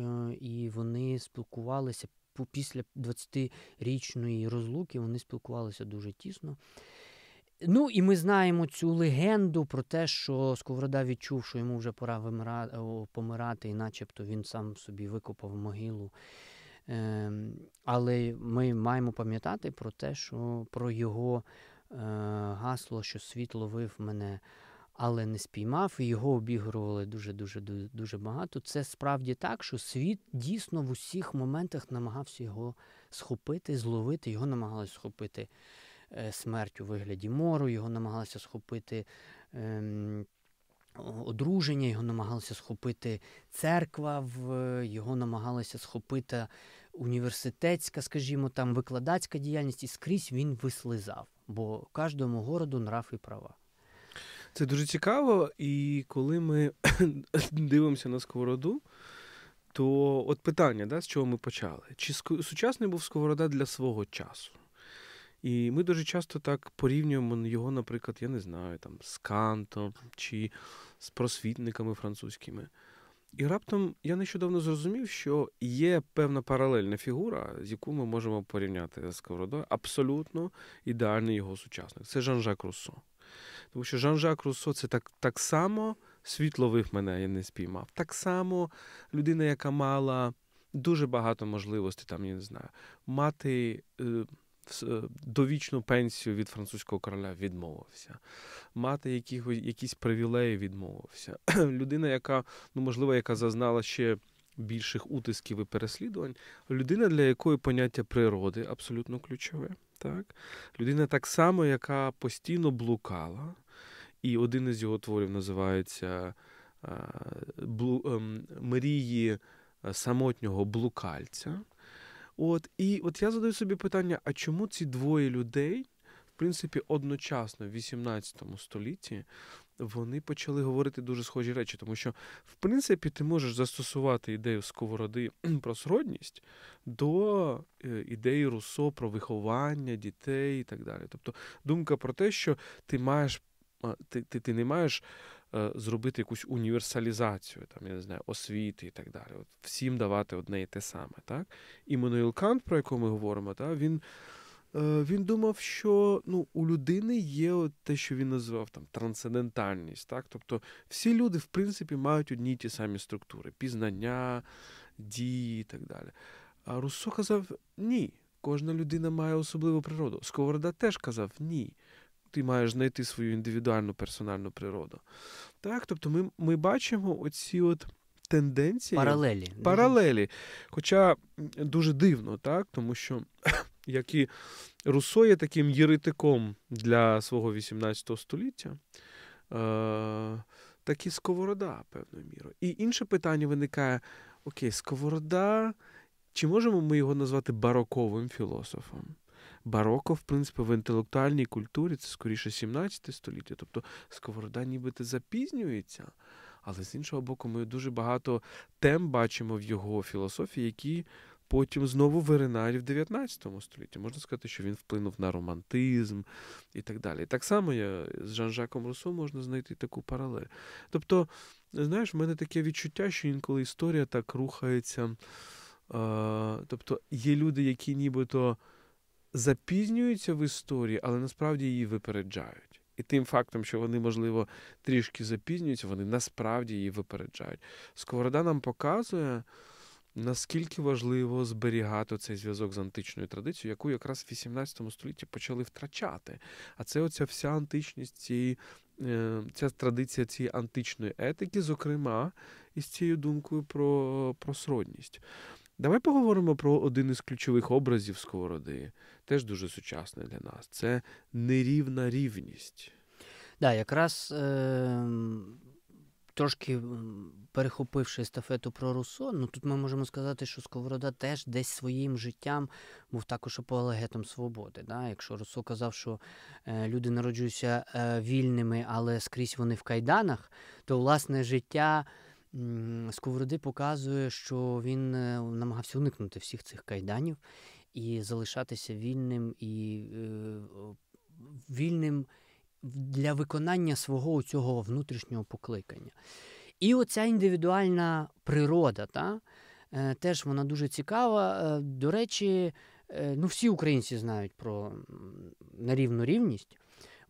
[SPEAKER 2] і вони спілкувалися після 20-річної розлуки, вони спілкувалися дуже тісно. Ну і ми знаємо цю легенду про те, що Сковорода відчув, що йому вже пора вимира... помирати, і начебто він сам собі викопав могилу. Е, але ми маємо пам'ятати про те, що про його е, гасло, що світ ловив мене, але не спіймав, і його обігрували дуже-дуже дуже багато. Це справді так, що світ дійсно в усіх моментах намагався його схопити, зловити, його намагалися схопити. Е, смерть у вигляді мору, його намагалися схопити ем, одруження, його намагалися схопити церква, його намагалися схопити університетська, скажімо, там викладацька діяльність, і скрізь він вислизав, бо кожному городу нрав і права.
[SPEAKER 1] Це дуже цікаво, і коли ми дивимося на сковороду, то от питання, да, з чого ми почали? Чи сучасний був сковорода для свого часу? І ми дуже часто так порівнюємо його, наприклад, я не знаю, там, з Кантом чи з просвітниками французькими. І раптом я нещодавно зрозумів, що є певна паралельна фігура, з яку ми можемо порівняти з Ковродою, абсолютно ідеальний його сучасник. Це Жан-Жак Руссо. Тому що Жан-Жак Руссо це так, так само світлових мене, я не спіймав. Так само людина, яка мала дуже багато можливостей, там я не знаю, мати. Е- Е, довічну пенсію від французького короля відмовився, мати яких, якісь привілеї відмовився. Людина, яка, ну можливо, яка зазнала ще. Більших утисків і переслідувань, людина, для якої поняття природи абсолютно ключове. Так? Людина так само, яка постійно блукала, і один із його творів називається е, ем, Мрії е, самотнього блукальця. От і от я задаю собі питання: а чому ці двоє людей, в принципі, одночасно в 18 столітті вони почали говорити дуже схожі речі, тому що, в принципі, ти можеш застосувати ідею сковороди про сродність до е, ідеї Руссо про виховання дітей і так далі. Тобто думка про те, що ти маєш ти, ти, ти не маєш Е, зробити якусь універсалізацію, там, я не знаю, освіти і так далі. От Всім давати одне і те саме. Так? І Мануїл Кант, про якого ми говоримо, так, він е, він думав, що ну, у людини є от те, що він називав там трансцендентальність. Так? Тобто всі люди, в принципі, мають одні й ті самі структури: пізнання, дії і так далі. А Руссо казав ні. Кожна людина має особливу природу. Сковорода теж казав ні ти маєш знайти свою індивідуальну персональну природу. Так, Тобто ми ми бачимо оці от тенденції. Паралелі. Паралелі. Хоча дуже дивно, так, тому що як і Руссо є таким єретиком для свого 18 століття. Е- так і сковорода, певною мірою. І інше питання виникає: окей, сковорода, чи можемо ми його назвати бароковим філософом? бароко, в принципі, в інтелектуальній культурі це скоріше 17 століття. Тобто сковорода нібито запізнюється. Але з іншого боку, ми дуже багато тем бачимо в його філософії, які потім знову виринають в 19 столітті. Можна сказати, що він вплинув на романтизм і так далі. Так само я з Жан-Жаком Руссо можна знайти таку паралель. Тобто, знаєш, в мене таке відчуття, що інколи історія так рухається. Тобто є люди, які нібито запізнюються в історії, але насправді її випереджають. І тим фактом, що вони, можливо, трішки запізнюються, вони насправді її випереджають. Сковорода нам показує, наскільки важливо зберігати цей зв'язок з античною традицією, яку якраз в 18 столітті почали втрачати. А це оця вся античність цієї. Е, ця традиція цієї античної етики, зокрема, із цією думкою про, про сродність. Давай поговоримо про один із ключових образів сковороди, теж дуже сучасний для нас. Це нерівна рівність. Так,
[SPEAKER 2] да, якраз е- трошки перехопивши естафету про Руссо, ну тут ми можемо сказати, що Сковорода теж десь своїм життям був також апологетом свободи. Да? Якщо Руссо казав, що е- люди народжуються е- вільними, але скрізь вони в кайданах, то власне життя. Сковороди показує, що він е, намагався уникнути всіх цих кайданів і залишатися вільним і е, вільним для виконання свого цього внутрішнього покликання. І оця індивідуальна природа, та, е, теж вона дуже цікава. Е, до речі, е, ну всі українці знають про нерівну рівність.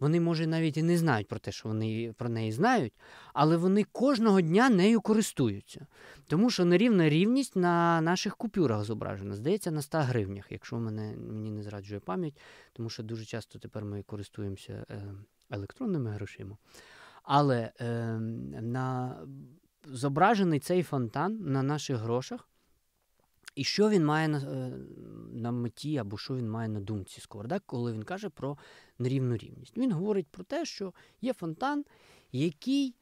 [SPEAKER 2] Вони, може, навіть і не знають про те, що вони про неї знають, але вони кожного дня нею користуються. Тому що нерівна рівність на наших купюрах зображена. Здається, на 100 гривнях, якщо мене, мені не зраджує пам'ять, тому що дуже часто тепер ми користуємося е, електронними грошима. Але е, на зображений цей фонтан на наших грошах. І що він має на е, на меті або що він має на думці Сковорода, коли він каже про нерівну рівність? Він говорить про те, що є фонтан, який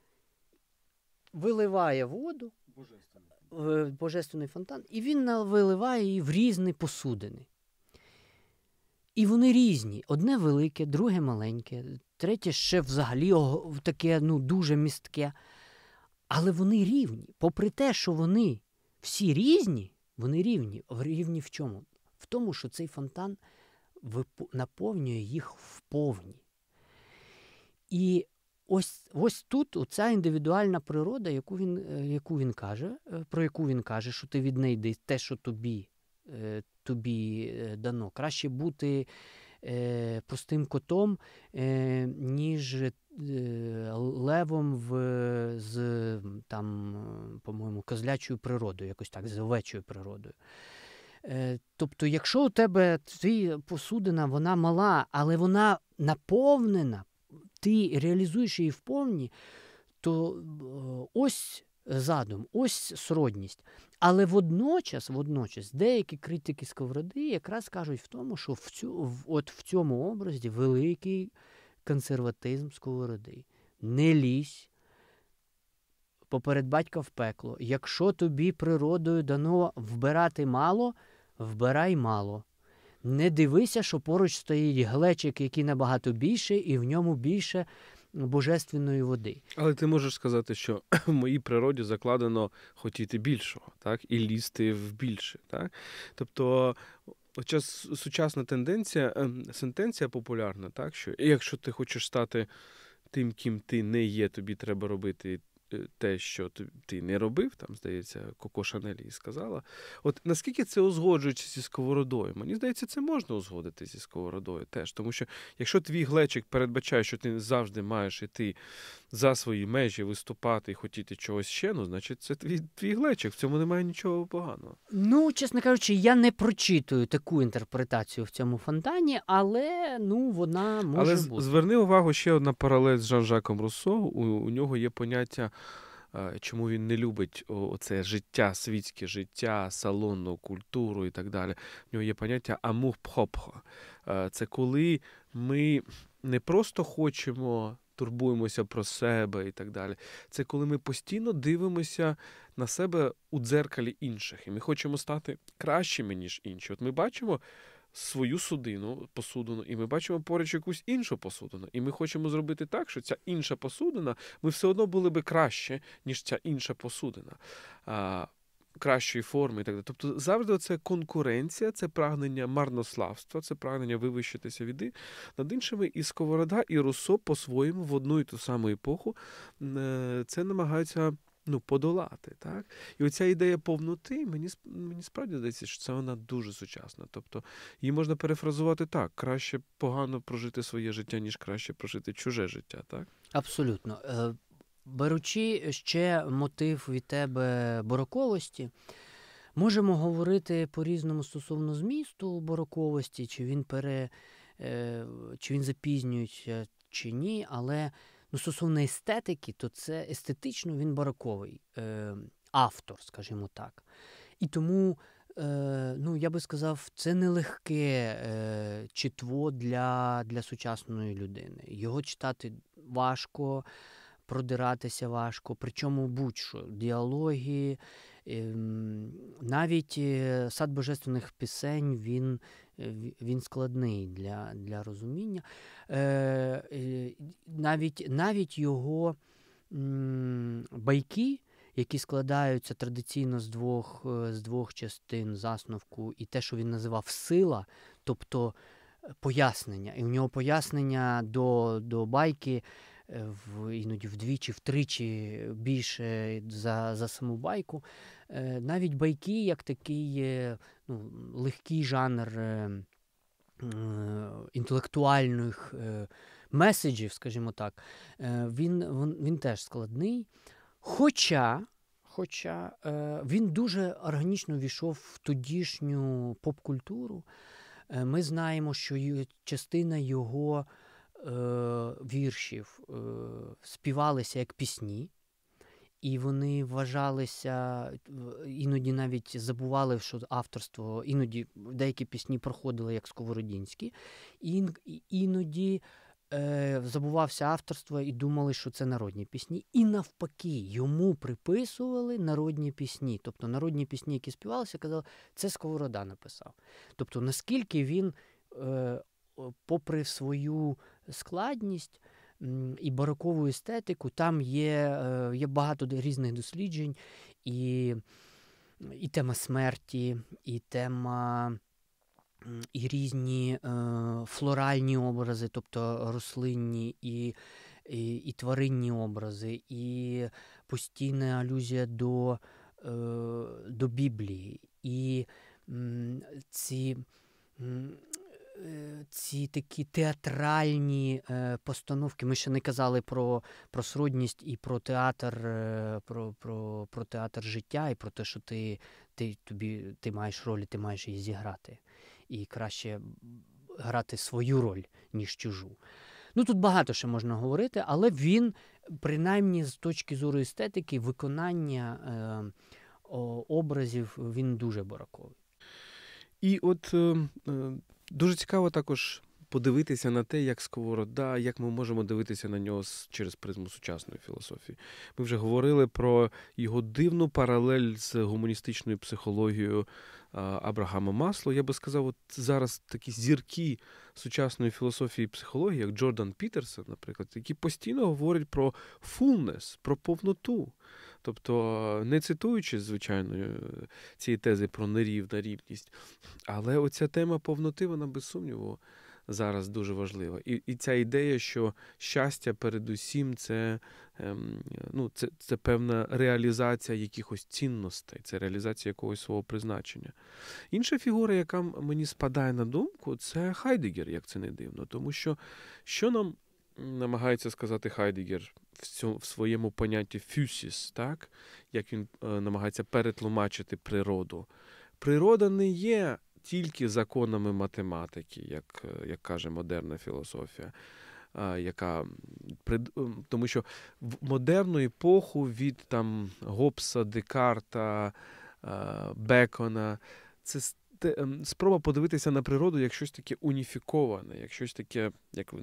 [SPEAKER 2] виливає воду, божественний, е, божественний фонтан, і він виливає її в різні посудини. І вони різні. Одне велике, друге маленьке, третє ще взагалі таке ну, дуже містке. Але вони рівні. Попри те, що вони всі різні, вони рівні. Рівні в чому? В тому, що цей фонтан наповнює їх вповні. І ось ось тут ця індивідуальна природа, яку він е, яку він каже, е, про яку він каже, що ти віднайди те, що тобі е, тобі дано. Краще бути простим котом, ніж Е, левом в, з там, по-моєму, козлячою природою, якось так, з овечою природою. Е, тобто, якщо у тебе твій посудина, вона мала, але вона наповнена, ти реалізуєш її вповні, то е, ось задум, ось сродність. Але водночас, водночас, деякі критики сковороди якраз кажуть в тому, що в цю, от в цьому образі великий консерватизм сковороди. Не лізь поперед батька в пекло. Якщо тобі природою дано вбирати мало, вбирай мало. Не дивися, що поруч стоїть глечик, який набагато більше, і в ньому більше божественної води.
[SPEAKER 1] Але ти можеш сказати, що в моїй природі закладено хотіти більшого, так, і лізти в більше. Так? Тобто Хоча сучасна тенденція, ем, сентенція популярна, так що якщо ти хочеш стати тим, ким ти не є, тобі треба робити те, що ти не робив, там, здається, Коко Шанелі сказала. От наскільки це узгоджується зі сковородою? Мені здається, це можна узгодити зі сковородою теж. Тому що якщо твій глечик передбачає, що ти завжди маєш іти за свої межі виступати і хотіти чогось ще, ну, значить, це твій твій глечик, в цьому немає нічого поганого.
[SPEAKER 2] Ну, чесно кажучи, я не прочитую таку інтерпретацію в цьому фонтані, але ну, вона може. Але бути.
[SPEAKER 1] зверни увагу ще одна паралель з Жан-Жаком Руссо. У, у нього є поняття. Е, чому він не любить оце життя, світське життя, салонну культуру і так далі. В нього є поняття амур е, Це коли ми не просто хочемо. Турбуємося про себе і так далі. Це коли ми постійно дивимося на себе у дзеркалі інших, і ми хочемо стати кращими, ніж інші. От ми бачимо свою судину посудину, і ми бачимо поруч якусь іншу посудину. І ми хочемо зробити так, що ця інша посудина, ми все одно були би краще, ніж ця інша посудина. Кращої форми і так далі. Тобто завжди це конкуренція, це прагнення марнославства, це прагнення вивищитися від над іншими. І Сковорода, і Руссо по-своєму в одну і ту саму епоху е, це намагаються ну, подолати. Так? І оця ідея повноти, мені мені справді здається, що це вона дуже сучасна. Тобто її можна перефразувати так: краще погано прожити своє життя, ніж краще прожити чуже життя. так?
[SPEAKER 2] Абсолютно. Е, беручи ще мотив від тебе бороковості, можемо говорити по-різному стосовно змісту бороковості, чи він пере, е, чи він запізнюється, чи ні, але Ну, стосовно естетики, то це естетично він бараковий е, автор, скажімо так. І тому, е, ну я би сказав, це нелегке е, читво для для сучасної людини. Його читати важко, продиратися важко, причому будь-що діалоги. Ем, навіть е, сад божественних пісень він е, він складний для для розуміння. Е, навіть навіть його байки, які складаються традиційно з двох з двох частин засновку, і те, що він називав сила, тобто пояснення. І у нього пояснення до, до байки в іноді вдвічі, втричі більше за за саму байку. Е, навіть байки, як такий ну, легкий жанр е, інтелектуальних е, меседжів, скажімо так, він, він, він теж складний. Хоча. Хоча е, він дуже органічно війшов в тодішню поп-культуру. Е, ми знаємо, що частина його Е, віршів е, співалися як пісні. І вони вважалися, іноді навіть забували, що авторство, іноді деякі пісні проходили як сковородінські, і іноді е, забувався авторство і думали, що це народні пісні. І навпаки, йому приписували народні пісні. Тобто народні пісні, які співалися, казали, це Сковорода написав. Тобто, наскільки він, попри свою складність і барокову естетику. Там є е, є багато різних досліджень, і, і тема смерті, і тема. І різні е, флоральні образи, тобто рослинні і і, і тваринні образи, і постійна алюзія до е, до Біблії, і ці Е, ці такі театральні е, постановки. Ми ще не казали про про сродність і про театр, е, про про, про театр життя, і про те, що ти ти, тобі, ти маєш роль, і ти маєш її зіграти. І краще грати свою роль, ніж чужу. Ну тут багато ще можна говорити, але він, принаймні, з точки зору естетики, виконання е, образів, він дуже бараковий. І от ем, е,
[SPEAKER 1] Дуже цікаво також подивитися на те, як сковорода, як ми можемо дивитися на нього через призму сучасної філософії. Ми вже говорили про його дивну паралель з гуманістичною психологією Абрагама Масло. Я би сказав, от зараз такі зірки сучасної філософії і психології, як Джордан Пітерсон, наприклад, які постійно говорять про фулнес, про повноту. Тобто, не цитуючи, звичайно, е, ці тези про нерівна рівність, але оця тема повноти, вона без сумніву зараз дуже важлива. І і ця ідея, що щастя передусім це ем, ну, це, це певна реалізація якихось цінностей, це реалізація якогось свого призначення. Інша фігура, яка мені спадає на думку, це Хайдегер, як це не дивно, тому що що нам намагається сказати Хайдегер в своєму понятті фюсіс, так? як він е, намагається перетлумачити природу. Природа не є тільки законами математики, як е, як каже модерна філософія, е, яка тому що в модерну епоху від там Гоббса, Декарта, Бекона це те, ем, спроба подивитися на природу як щось таке уніфіковане, як щось таке, як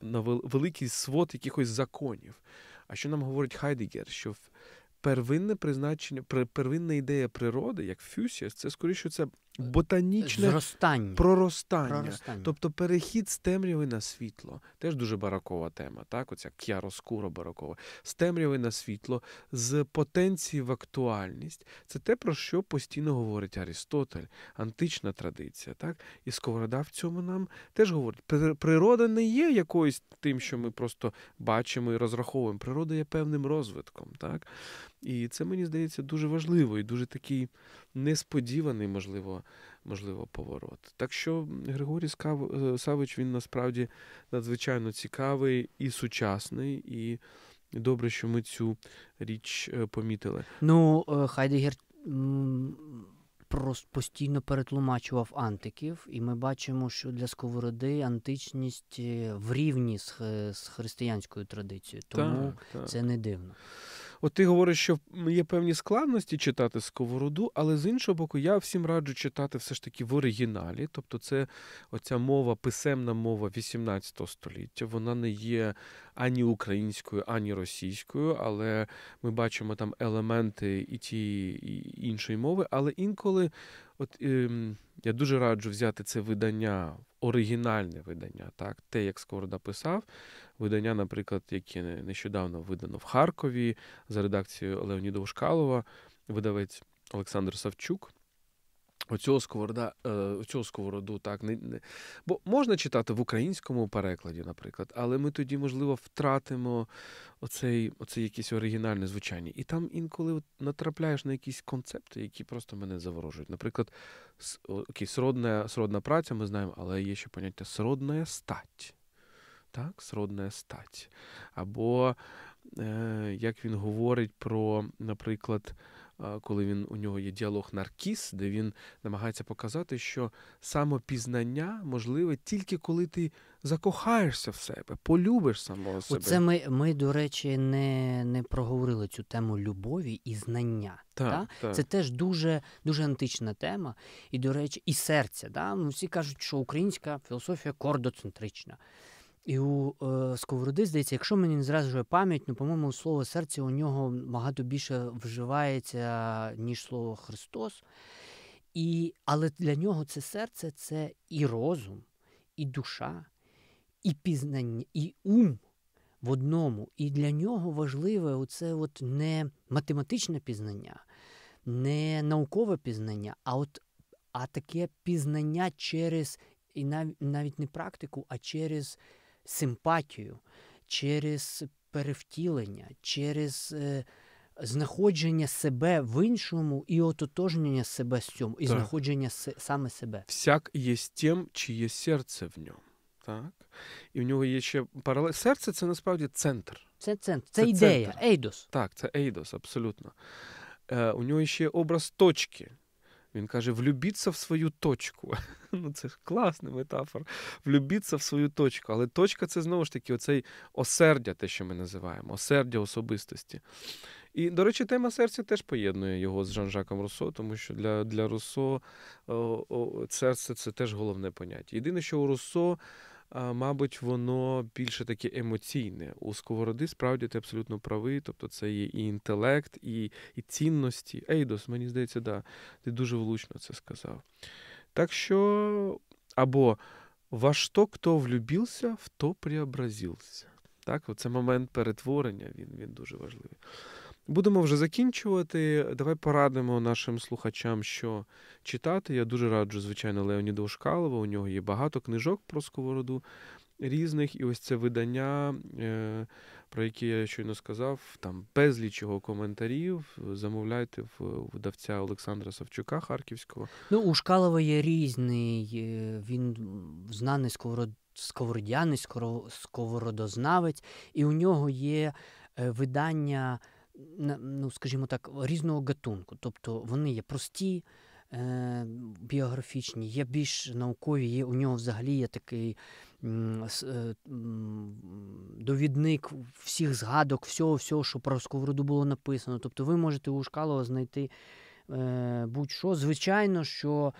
[SPEAKER 1] на великий свод якихось законів. А що нам говорить Хайдегер? Що первинне призначення, первинна ідея природи, як фюсіс, це скоріше це ботанічне Зростання. Проростання. проростання. Тобто перехід з темряви на світло. Теж дуже баракова тема, так? Оця к'яроскура баракова. З темряви на світло, з потенції в актуальність. Це те, про що постійно говорить Аристотель, антична традиція. так? І Сковорода в цьому нам теж говорить. Природа не є якоюсь тим, що ми просто бачимо і розраховуємо. Природа є певним розвитком. так? І це мені здається дуже важливо і дуже такий несподіваний, можливо, можливо, поворот. Так що Григорій е, Савич він насправді надзвичайно цікавий і сучасний, і добре, що ми цю річ е, помітили.
[SPEAKER 2] Ну, е, Хайдегер просто постійно перетлумачував антиків, і ми бачимо, що для Сковороди античність в рівні з християнською традицією, тому так,
[SPEAKER 1] так. це не дивно. От ти говориш, що є певні складності читати сковороду, але з іншого боку, я всім раджу читати все ж таки в оригіналі. Тобто, це оця мова, писемна мова 18 століття. Вона не є ані українською, ані російською, але ми бачимо там елементи і ті і іншої мови. Але інколи, от ем, я дуже раджу взяти це видання оригінальне видання, так те, як Скорода писав видання, наприклад, яке нещодавно видано в Харкові за редакцією Леоніда Ушкалова, видавець Олександр Савчук. Оцього сковорода, оцього е, сковороду так не, не бо можна читати в українському перекладі, наприклад, але ми тоді, можливо, втратимо оцей, оцей якесь оригінальне звучання. І там інколи натрапляєш на якісь концепти, які просто мене заворожують. Наприклад, окей, сродна, сродна праця, ми знаємо, але є ще поняття сродна стать так, сродна стать. Або е, як він говорить про, наприклад, е, коли він у нього є діалог Наркіс, де він намагається показати, що самопізнання можливе тільки коли ти закохаєшся в себе, полюбиш самого себе. Оце ми,
[SPEAKER 2] ми до речі, не не проговорили цю тему любові і знання. Так, та? так. Це теж дуже дуже антична тема, і, до речі, і серця. Да? Ну, всі кажуть, що українська філософія кордоцентрична. І у е, Сковороди, здається, якщо мені не зраджує пам'ять, ну, по-моєму, слово серце у нього багато більше вживається, ніж слово Христос. І, Але для нього це серце це і розум, і душа, і пізнання, і ум в одному. І для нього важливе оце от не математичне пізнання, не наукове пізнання, а от а таке пізнання через і навіть не практику, а через симпатію, через перевтілення, через е, знаходження себе в іншому і ототожнення себе з цьому, і так. знаходження се, саме себе.
[SPEAKER 1] Всяк є з тим, чиє серце в ньому. Так. І в нього є ще паралель. Серце це насправді центр. Це центр, це, це ідея, центр. Ейдос. Так, це Ейдос, абсолютно. Е, У нього ще образ точки. Він каже: влюбіться в свою точку. Ну це ж класний метафор. Влюбіться в свою точку. Але точка це знову ж таки оцей осердя, те, що ми називаємо, осердя особистості. І, до речі, тема серця теж поєднує його з Жан-Жаком Руссо, тому що для для Руссо о, о, серце це теж головне поняття. Єдине, що у Руссо мабуть, воно більше таке емоційне. У сковороди справді ти абсолютно правий. Тобто це є і інтелект, і і цінності. Ейдос, мені здається, да, ти дуже влучно це сказав. Так що, або во що хто влюбився, в то преобразився. Так, Це момент перетворення, він, він дуже важливий. Будемо вже закінчувати. Давай порадимо нашим слухачам, що читати. Я дуже раджу, звичайно, Леоніду Ушкалова. У нього є багато книжок про сковороду різних. І ось це видання, е, про яке я щойно сказав, там безліч його коментарів. Замовляйте в видавця Олександра Савчука Харківського.
[SPEAKER 2] Ну, у Шкалова є різний, е, він знаний сковород... сковородяний, сковородознавець, і у нього є е, видання ну, скажімо так, різного гатунку. Тобто вони є прості, е, біографічні, є більш наукові, є у нього взагалі є такий е, довідник всіх згадок, всього, всього, що про сковороду було написано. Тобто ви можете у Шкалова знайти е, будь-що. Звичайно, що.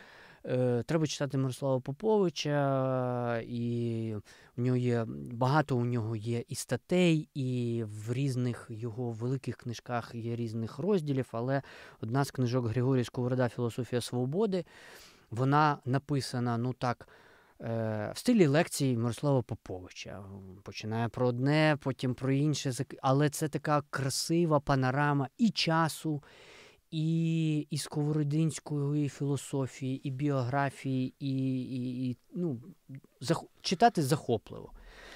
[SPEAKER 2] Е, треба читати Мирослава Поповича, е, і в нього є багато у нього є і статей, і в різних його великих книжках є різних розділів. Але одна з книжок Григорія Сковорода Філософія свободи вона написана ну так. Е, в стилі лекцій Мирослава Поповича починає про одне, потім про інше. Але це така красива панорама і часу, і і сковородинської філософії, і біографії, і і, і ну, зах... читати
[SPEAKER 1] захопливо.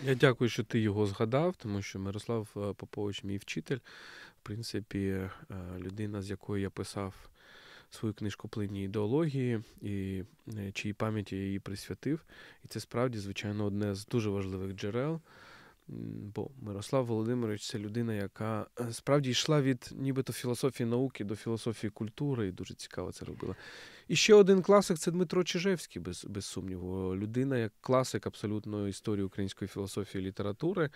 [SPEAKER 1] Я дякую, що ти його згадав, тому що Мирослав е, Попович, мій вчитель, в принципі, е, людина, з якою я писав свою книжку плинні ідеології, і е, чиї пам'яті я її присвятив. І це справді, звичайно, одне з дуже важливих джерел. Бо Мирослав Володимирович це людина, яка е, справді йшла від нібито філософії науки до філософії культури, і дуже цікаво це робила. І ще один класик це Дмитро Чижевський, без без сумніву. Людина, як класик абсолютної історії української філософії і літератури,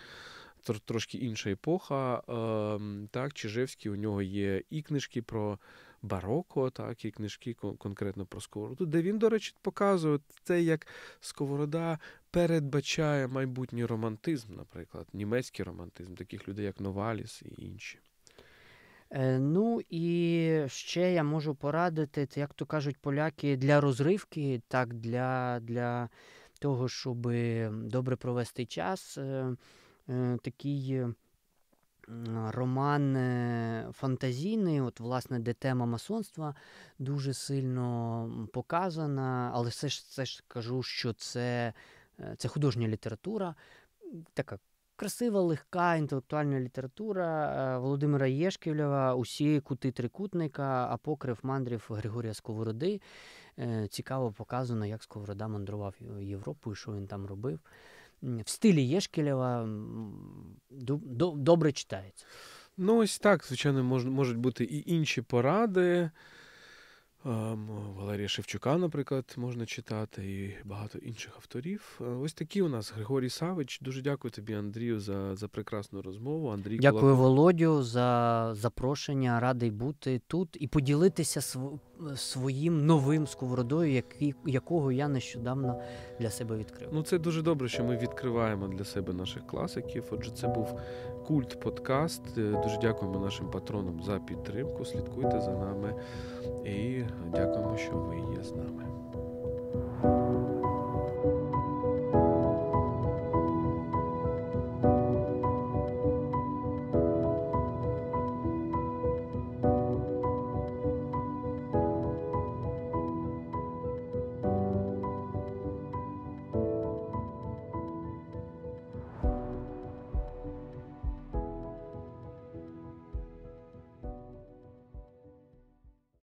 [SPEAKER 1] трошки інша епоха. Ем, так, Чижевський у нього є і книжки про бароко, так, і книжки конкретно про сковороду, де він, до речі, показує те, як сковорода передбачає майбутній романтизм, наприклад, німецький романтизм, таких людей, як Новаліс і інші. Е, ну і ще я можу порадити,
[SPEAKER 2] як то кажуть поляки, для розривки, так для для того, щоб добре провести час, е, е, такий роман е, фантазійний, от, власне, де тема масонства дуже сильно показана, але все ж це ж кажу, що це, е, це художня література, така. Красива, легка інтелектуальна література е, Володимира Єшківлєва, усі кути трикутника, апокрив мандрів Григорія Сковороди. Цікаво показано, як Сковорода мандрував Європу і що він там
[SPEAKER 1] робив в стилі Єшкелєва добре читається. Ну, ось так, звичайно, мож, можуть бути і інші поради. Ем, Валерія Шевчука, наприклад, можна читати, і багато інших авторів. Е, ось такі у нас Григорій Савич. Дуже дякую тобі, Андрію, за за прекрасну розмову. Андрій дякую, Кулаков.
[SPEAKER 2] Володю, за запрошення. Радий бути тут і поділитися св... своїм новим сковородою, який якого я нещодавно
[SPEAKER 1] для себе відкрив. Ну це дуже добре, що ми відкриваємо для себе наших класиків. Отже, це був культ подкаст. Е, дуже дякуємо нашим патронам за підтримку. Слідкуйте за нами і. Дякуємо, що ви є з нами.